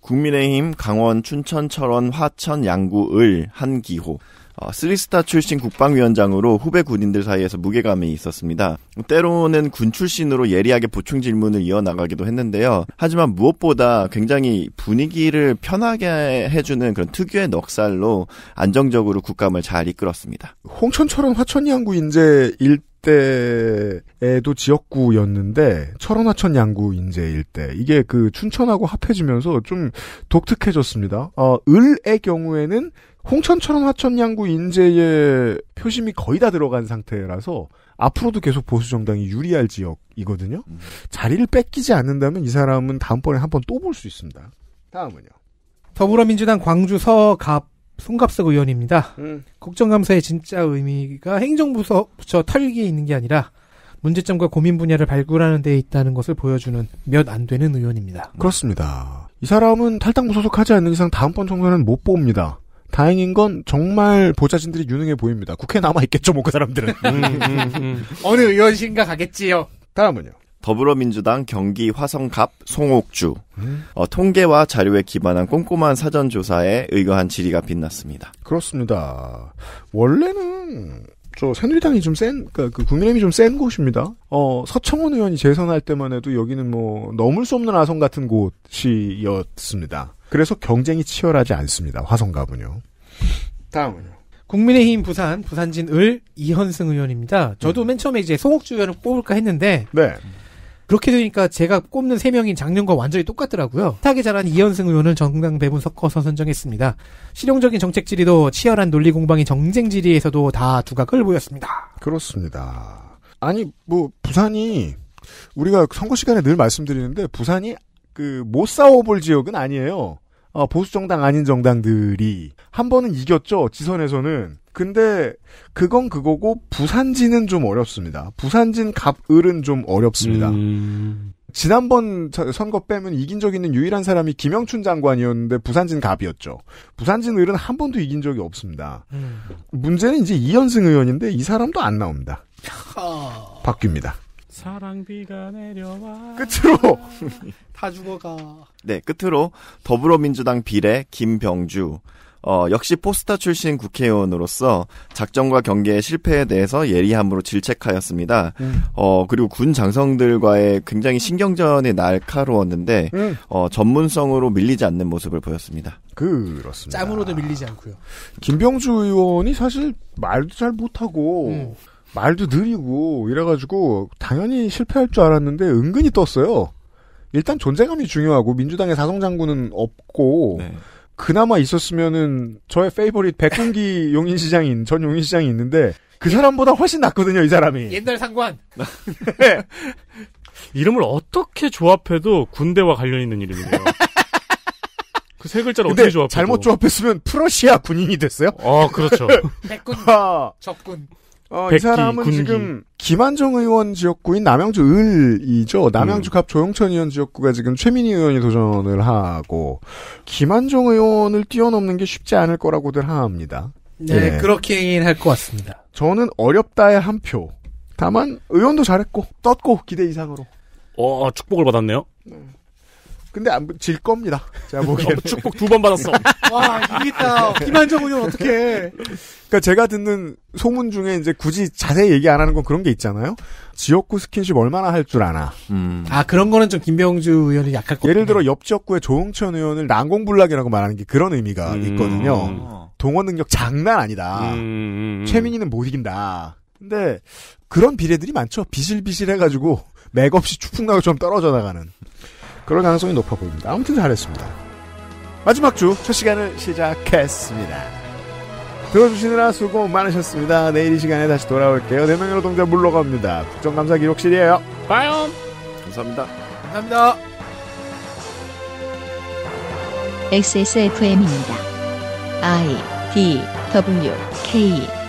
국민의힘 강원 춘천 철원 화천 양구 을 한기호 어, 쓰리스타 출신 국방위원장으로 후배 군인들 사이에서 무게감이 있었습니다. 때로는 군 출신으로 예리하게 보충 질문을 이어나가기도 했는데요. 하지만 무엇보다 굉장히 분위기를 편하게 해주는 그런 특유의 넉살로 안정적으로 국감을 잘 이끌었습니다. 홍천철럼 화천 양구 인제 일 때에도 지역구였는데 철원 화천 양구 인제일 때 이게 그 춘천하고 합해지면서 좀 독특해졌습니다. 어, 을의 경우에는 홍천처럼 하천양구 인재의 표심이 거의 다 들어간 상태라서 앞으로도 계속 보수 정당이 유리할 지역이거든요. 음. 자리를 뺏기지 않는다면 이 사람은 다음번에 한 번 또 볼 수 있습니다. 다음은요. 더불어민주당 광주 서갑 송갑석 의원입니다. 음. 국정감사의 진짜 의미가 행정부서 부처 털기에 있는 게 아니라 문제점과 고민 분야를 발굴하는 데 있다는 것을 보여주는 몇 안 되는 의원입니다. 그렇습니다. 이 사람은 탈당 무소속하지 않는 이상 다음번 총선은 못 봅니다. 다행인 건 정말 보좌진들이 유능해 보입니다. 국회 남아있겠죠, 뭐 그 사람들은. 음, 음, 음. 어느 의원신가 가겠지요. 다음은요. 더불어민주당 경기 화성갑 송옥주 음. 어, 통계와 자료에 기반한 꼼꼼한 사전 조사에 의거한 질의가 빛났습니다. 그렇습니다. 원래는 저 새누리당이 좀 센, 그, 니까그 국민의힘이 좀 센 곳입니다. 어, 서청원 의원이 재선할 때만 해도 여기는 뭐, 넘을 수 없는 아성 같은 곳이었습니다. 그래서 경쟁이 치열하지 않습니다. 화성갑은요. 다음은요. 국민의힘 부산 부산진 을 이현승 의원입니다. 저도 음. 맨 처음에 이제 송옥주 의원을 뽑을까 했는데 네. 그렇게 되니까 제가 꼽는 세 명인 작년과 완전히 똑같더라고요. 타게 잘한 이현승 의원을 정당 배분 섞어서 선정했습니다. 실용적인 정책 질의도 치열한 논리 공방이 정쟁 질의에서도 다 두각을 보였습니다. 그렇습니다. 아니 뭐 부산이 우리가 선거 시간에 늘 말씀드리는데 부산이 그못 싸워볼 지역은 아니에요. 어, 보수 정당 아닌 정당들이 한 번은 이겼죠 지선에서는. 근데 그건 그거고 부산진은 좀 어렵습니다. 부산진 갑을은 좀 어렵습니다. 음... 지난번 선거 빼면 이긴 적 있는 유일한 사람이 김영춘 장관이었는데 부산진 갑이었죠. 부산진 을은 한 번도 이긴 적이 없습니다. 음... 문제는 이제 이현승 의원인데 이 사람도 안 나옵니다. 아. 바뀝니다. 사랑비가 내려와. 끝으로 다 죽어가. 네, 끝으로 더불어민주당 비례 김병주. 어, 역시 포스터 출신 국회의원으로서 작전과 경계의 실패에 대해서 예리함으로 질책하였습니다. 음. 어, 그리고 군 장성들과의 굉장히 신경전이 날카로웠는데, 음. 어, 전문성으로 밀리지 않는 모습을 보였습니다. 그렇습니다. 짬으로도 밀리지 않고요. 김병주 의원이 사실 말도 잘 못하고, 음. 말도 느리고 이래가지고 당연히 실패할 줄 알았는데 은근히 떴어요. 일단 존재감이 중요하고 민주당의 사성 장군은 없고 네. 그나마 있었으면은 저의 페이보릿 백운기 용인시장인 전 용인시장이 있는데 그 예. 사람보다 훨씬 낫거든요 이 사람이. 옛날 상관. 네. 이름을 어떻게 조합해도 군대와 관련 있는 이름이에요그 세 글자를 어떻게 조합해? 잘못 조합했으면 프러시아 군인이 됐어요? 아 그렇죠. 백군, 아. 적군. 어, 백기, 이 사람은 군기. 지금 김한정 의원 지역구인 남양주 을이죠. 남양주 음. 갑 조영천 의원 지역구가 지금 최민희 의원이 도전을 하고 김한정 의원을 뛰어넘는 게 쉽지 않을 거라고들 합니다. 네, 네. 예. 그렇긴 할것 같습니다. 저는 어렵다의 한 표. 다만 의원도 잘했고 떴고 기대 이상으로. 어, 축복을 받았네요. 음. 근데 안질 겁니다. 제가 어, 보기에 축복 두 번 받았어. 와 이기겠다. 김한정 의원 어떻게? 그러니까 제가 듣는 소문 중에 이제 굳이 자세히 얘기 안 하는 건 그런 게 있잖아요. 지역구 스킨십 얼마나 할 줄 아나. 음. 아 그런 거는 좀 김병주 의원이 약할 것. 예를 들어 옆 지역구의 조홍천 의원을 난공불락이라고 말하는 게 그런 의미가 음. 있거든요. 동원 능력 장난 아니다. 음. 음, 음, 음. 최민희는 못 이긴다. 근데 그런 비례들이 많죠. 비실비실해가지고 맥없이 추풍나고 좀 떨어져 나가는. 그럴 가능성이 높아 보입니다. 아무튼 잘했습니다. 마지막 주 첫 시간을 시작했습니다. 들어주시느라 수고 많으셨습니다. 내일 이 시간에 다시 돌아올게요. 네 명의 노동자 물러갑니다. 국정감사 기록실이에요. 봐요. 감사합니다. 감사합니다. XSFM입니다. I D W K